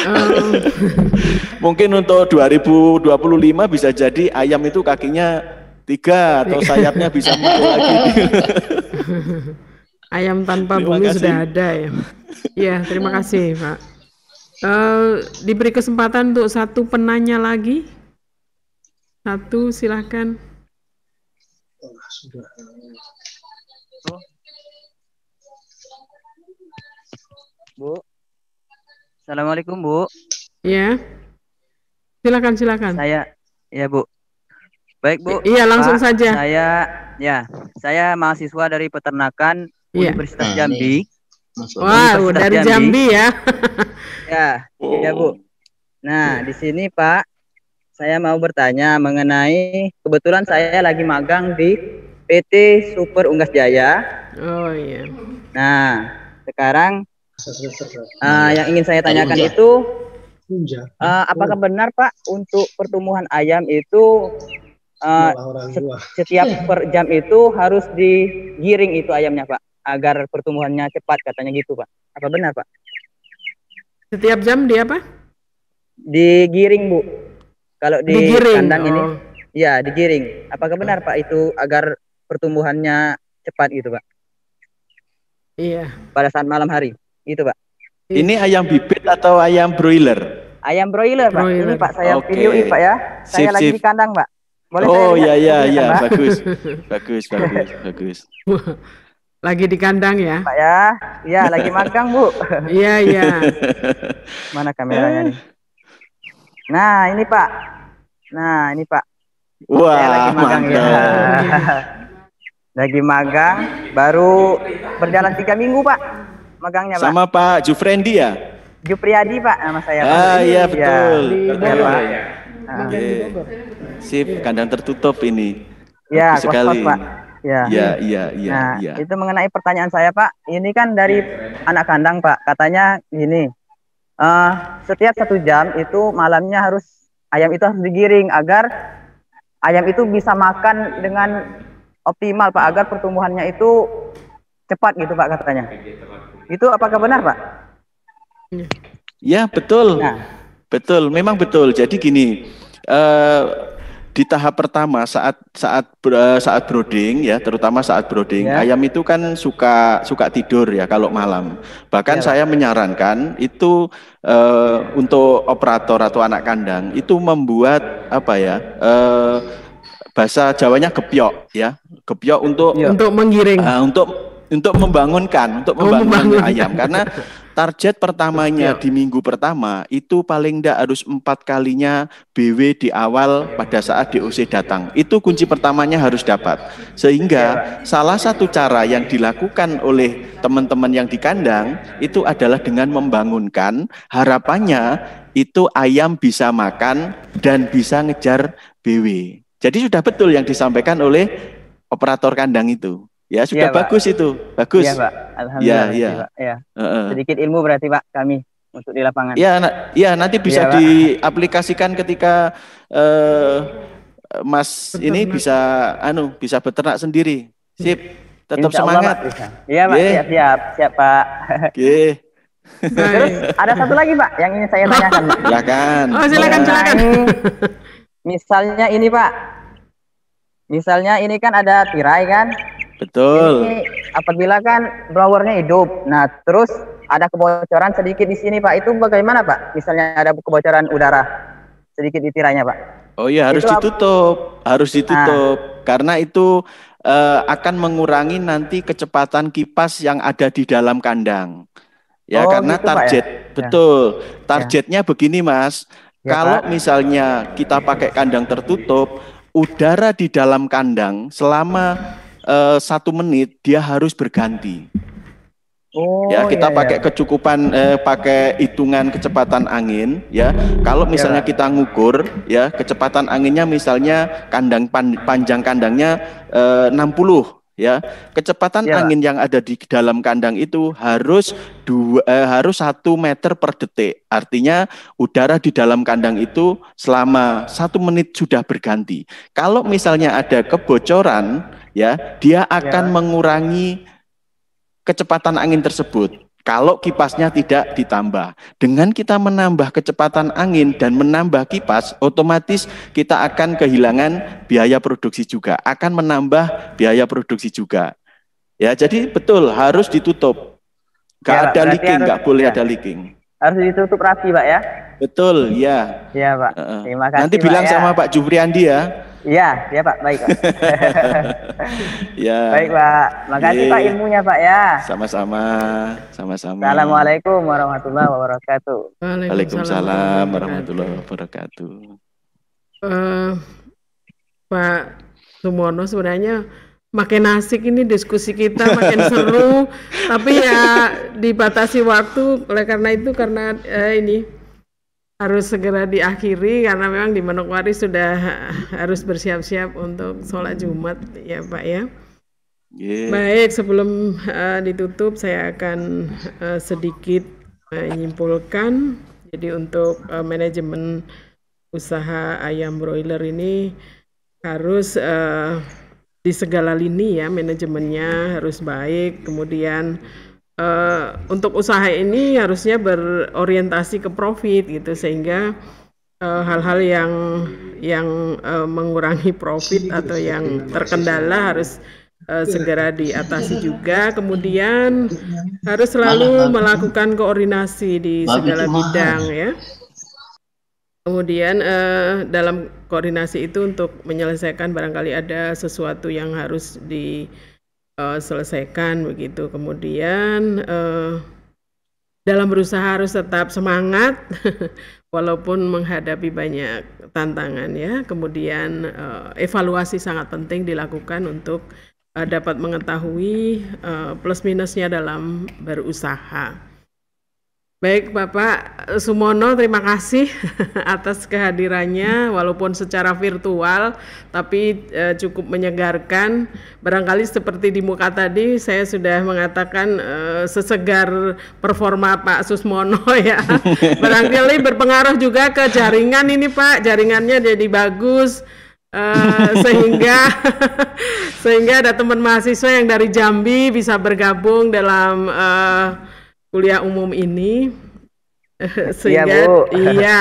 Mungkin untuk 2025 bisa jadi ayam itu kakinya tiga atau sayapnya bisa muncul lagi. ayam tanpa terima bumi kasih. sudah ada ya. Ya, terima kasih Pak. Uh, diberi kesempatan untuk satu penanya lagi. Satu, silahkan. Oh, Bu. Assalamualaikum, Bu. Iya. Silakan, silakan. Saya ya, Bu. Baik, Bu. iya, langsung Pak, saja. Saya ya, saya mahasiswa dari peternakan ya. Universitas Jambi. Wah, hmm. wow, dari Jambi, Jambi ya. ya, oh. ya, Bu. Nah, iya. di sini, Pak, saya mau bertanya mengenai kebetulan saya lagi magang di PT Super Unggas Jaya. Oh iya. Nah, sekarang Uh, yang ingin saya tanyakan itu, uh, apakah benar Pak untuk pertumbuhan ayam itu uh, setiap per jam itu harus digiring itu ayamnya Pak, agar pertumbuhannya cepat katanya gitu Pak. Apa benar Pak? Setiap jam dia apa? Digiring Bu. Kalau di digiring. kandang oh. ini, ya digiring. Apakah benar Pak itu agar pertumbuhannya cepat gitu Pak? Iya. Pada saat malam hari. Itu Pak. Ini iya. ayam bibit atau ayam broiler? Ayam broiler, Pak. Broiler. Ini Pak saya okay. ini Pak ya. Saya sip, lagi sip. di kandang, Pak. Boleh oh ya ya ya bagus. bagus bagus bagus lagi di kandang ya Pak ya ya lagi magang Bu iya iya mana kameranya nih nah ini Pak nah ini Pak wah Saya lagi magang ya. mantap. ya lagi magang baru berjalan tiga minggu Pak megangnya Sama Pak Jufrendi ya? Jupriadi Pak nama saya. Pak. Ah, iya, iya betul. Ya, Pak. Ya. Sip, kandang tertutup ini. Ya, sekali. Pak. Ya. ya, ya, ya, nah, ya. Itu mengenai pertanyaan saya, Pak. Ini kan dari anak kandang, Pak. Katanya gini, uh, setiap satu jam itu malamnya harus ayam itu harus digiring agar ayam itu bisa makan dengan optimal, Pak. Agar pertumbuhannya itu cepat gitu, Pak katanya. Itu apakah benar, Pak? Ya, betul. Nah. Betul, memang betul. Jadi gini, uh, di tahap pertama saat saat eh, saat brooding ya, terutama saat brooding, ya. ayam itu kan suka suka tidur ya kalau malam. Bahkan ya, saya menyarankan itu uh, untuk operator atau anak kandang itu membuat apa ya? Uh, bahasa Jawanya gepyok ya, gepyok untuk ya. untuk menggiring. Uh, untuk untuk membangunkan, untuk oh, membangun membangun ayam karena target pertamanya iya. di minggu pertama itu paling tidak harus empat kalinya BW di awal pada saat DOC datang. Itu kunci pertamanya harus dapat. Sehingga salah satu cara yang dilakukan oleh teman-teman yang di kandang itu adalah dengan membangunkan harapannya itu ayam bisa makan dan bisa ngejar BW. Jadi sudah betul yang disampaikan oleh operator kandang itu. Ya sudah ya, bagus itu, bagus. Iya Pak, alhamdulillah. Ya, ya. ya. Sedikit ilmu berarti Pak kami untuk di lapangan. Iya, na ya nanti bisa ya, diaplikasikan ketika uh, Mas ini bisa anu bisa beternak sendiri. Sip, tetap Insya semangat. Iya Pak, yeah. siap, siap, siap Pak. Oke. Okay. Terus ada satu lagi Pak yang ingin saya tanyakan. Pak. Silakan. Oh, silakan, nah, silakan. Misalnya ini Pak, misalnya ini kan ada tirai kan, Betul. Ini, apabila kan blowernya hidup, nah terus ada kebocoran sedikit di sini Pak, itu bagaimana Pak? Misalnya ada kebocoran udara sedikit di tirainya Pak. Oh iya harus itu ditutup, apa? harus ah. ditutup nah. karena itu uh, akan mengurangi nanti kecepatan kipas yang ada di dalam kandang. Ya oh, karena gitu, ya? target Pak, ya? betul. Ya. Targetnya begini Mas, ya, kalau Pak. misalnya kita pakai kandang tertutup, udara di dalam kandang selama uh, satu menit dia harus berganti. Oh, ya kita iya, iya, pakai kecukupan eh, pakai hitungan kecepatan angin ya. Kalau iya, misalnya kita ngukur ya kecepatan anginnya misalnya kandang pan, panjang kandangnya eh, 60 ya. Kecepatan iya. angin yang ada di dalam kandang itu harus dua eh, harus satu meter per detik. Artinya udara di dalam kandang itu selama satu menit sudah berganti. Kalau misalnya ada kebocoran ya, dia akan ya. mengurangi kecepatan angin tersebut. Kalau kipasnya tidak ditambah, dengan kita menambah kecepatan angin dan menambah kipas, otomatis kita akan kehilangan biaya produksi juga, akan menambah biaya produksi juga. Ya, jadi betul harus ditutup. Gak ya, ada leaking, harus, gak boleh ya. ada leaking. Harus ditutup rapi, Pak ya. Betul, ya. Iya, Pak. Terima kasih. Nanti bilang ya. sama Pak Jupriandi ya. Iya, ya Pak, baik Pak. ya. Baik Pak, makasih yeah. Pak iya. ilmunya Pak ya. Sama-sama, sama-sama. Assalamualaikum warahmatullahi wabarakatuh. Waalaikumsalam warahmatullahi wabarakatuh. Uh, Pak Sumono sebenarnya makin asik ini diskusi kita makin seru tapi ya dibatasi waktu oleh karena itu karena eh, ini harus segera diakhiri karena memang di Manokwari sudah harus bersiap-siap untuk sholat Jumat ya Pak ya. Yeah. Baik, sebelum uh, ditutup saya akan uh, sedikit menyimpulkan. Jadi untuk uh, manajemen usaha ayam broiler ini harus uh, di segala lini ya manajemennya harus baik, kemudian uh, untuk usaha ini harusnya berorientasi ke profit gitu sehingga eh, hal-hal uh, yang yang uh, mengurangi profit iya, atau iya, yang iya. terkendala harus uh, segera diatasi juga. Kemudian harus selalu melakukan koordinasi di segala bidang ya. Kemudian uh, dalam koordinasi itu untuk menyelesaikan barangkali ada sesuatu yang harus di uh, selesaikan begitu. Kemudian uh, dalam berusaha harus tetap semangat walaupun menghadapi banyak tantangan ya. Kemudian uh, evaluasi sangat penting dilakukan untuk uh, dapat mengetahui uh, plus minusnya dalam berusaha. Baik Bapak Sumono, terima kasih atas kehadirannya walaupun secara virtual tapi e, cukup menyegarkan. Barangkali seperti di muka tadi saya sudah mengatakan e, sesegar performa Pak Susmono ya. Barangkali berpengaruh juga ke jaringan ini Pak, jaringannya jadi bagus. Uh, sehingga sehingga ada teman mahasiswa yang dari Jambi bisa bergabung dalam uh, kuliah umum ini sehingga ya, iya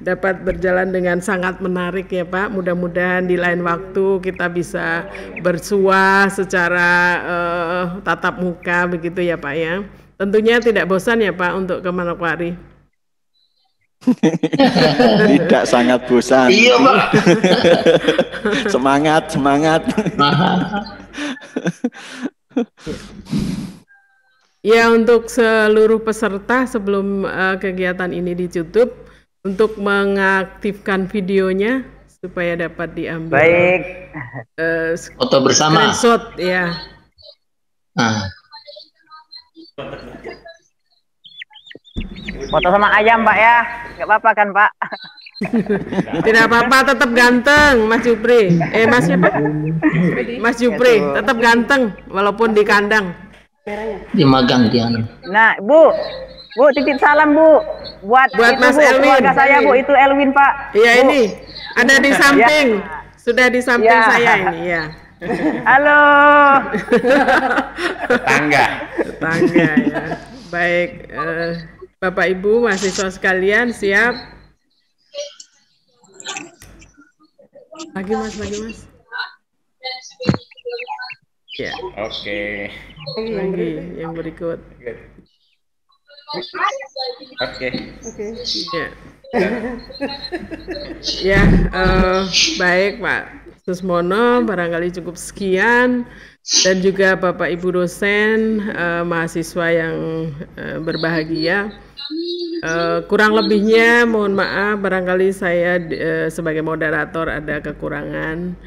dapat berjalan dengan sangat menarik ya Pak. Mudah-mudahan di lain waktu kita bisa bersua secara uh, tatap muka begitu ya Pak ya. Tentunya tidak bosan ya Pak untuk ke Manokwari. tidak sangat bosan. Iya Pak. semangat, semangat. Ya untuk seluruh peserta sebelum uh, kegiatan ini ditutup untuk mengaktifkan videonya supaya dapat diambil. Baik. Uh, Foto bersama. Screenshot ya. Ah. Foto sama ayam Pak ya, nggak apa-apa kan Pak? Tidak apa-apa, tetap ganteng Mas Jupri. Eh Mas siapa? Mas Jupri, iya, tetap ganteng walaupun di kandang. Merahnya. magang dia. Nah, Bu. Bu, titip salam, Bu. Buat, Buat Mas bu, Elwin. Keluarga saya, Bu. Itu Elwin, Pak. Iya, ini. Ada di ya. samping. ya. Sudah di samping ya. saya ini, ya. Halo. Tangga, tangga ya. Baik. Uh, Bapak, Ibu, mahasiswa sekalian, siap? Lagi, Mas. Lagi, Mas. Ya. Oke. Lagi yang berikut. Oke. Oke. Ya. ya, eh, baik Pak Susmono, barangkali cukup sekian dan juga Bapak Ibu dosen, uh, mahasiswa yang uh, berbahagia. Uh, kurang lebihnya mohon maaf barangkali saya uh, sebagai moderator ada kekurangan.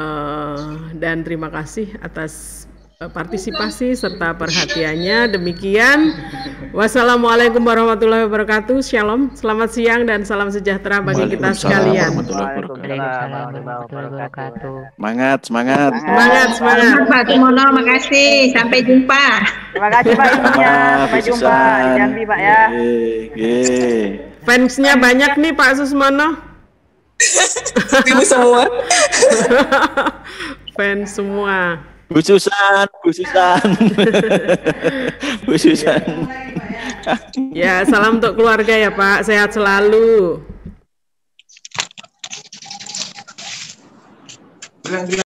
Eh, dan terima kasih atas eh, partisipasi serta perhatiannya. Demikian, wassalamualaikum warahmatullahi wabarakatuh. Shalom, selamat siang dan salam sejahtera bagi kita sekalian. Semangat, semangat. Semangat, semangat. Pak Kimono, makasih. Sampai jumpa. Terima kasih Pak Ibunya. Sampai jumpa. Jambi Pak ya. Fansnya banyak nih Pak Susmono. Ibu semua. Fans semua. Bu Susan, Bu Susan. Bu Susan. ya, salam untuk keluarga ya, Pak. Sehat selalu.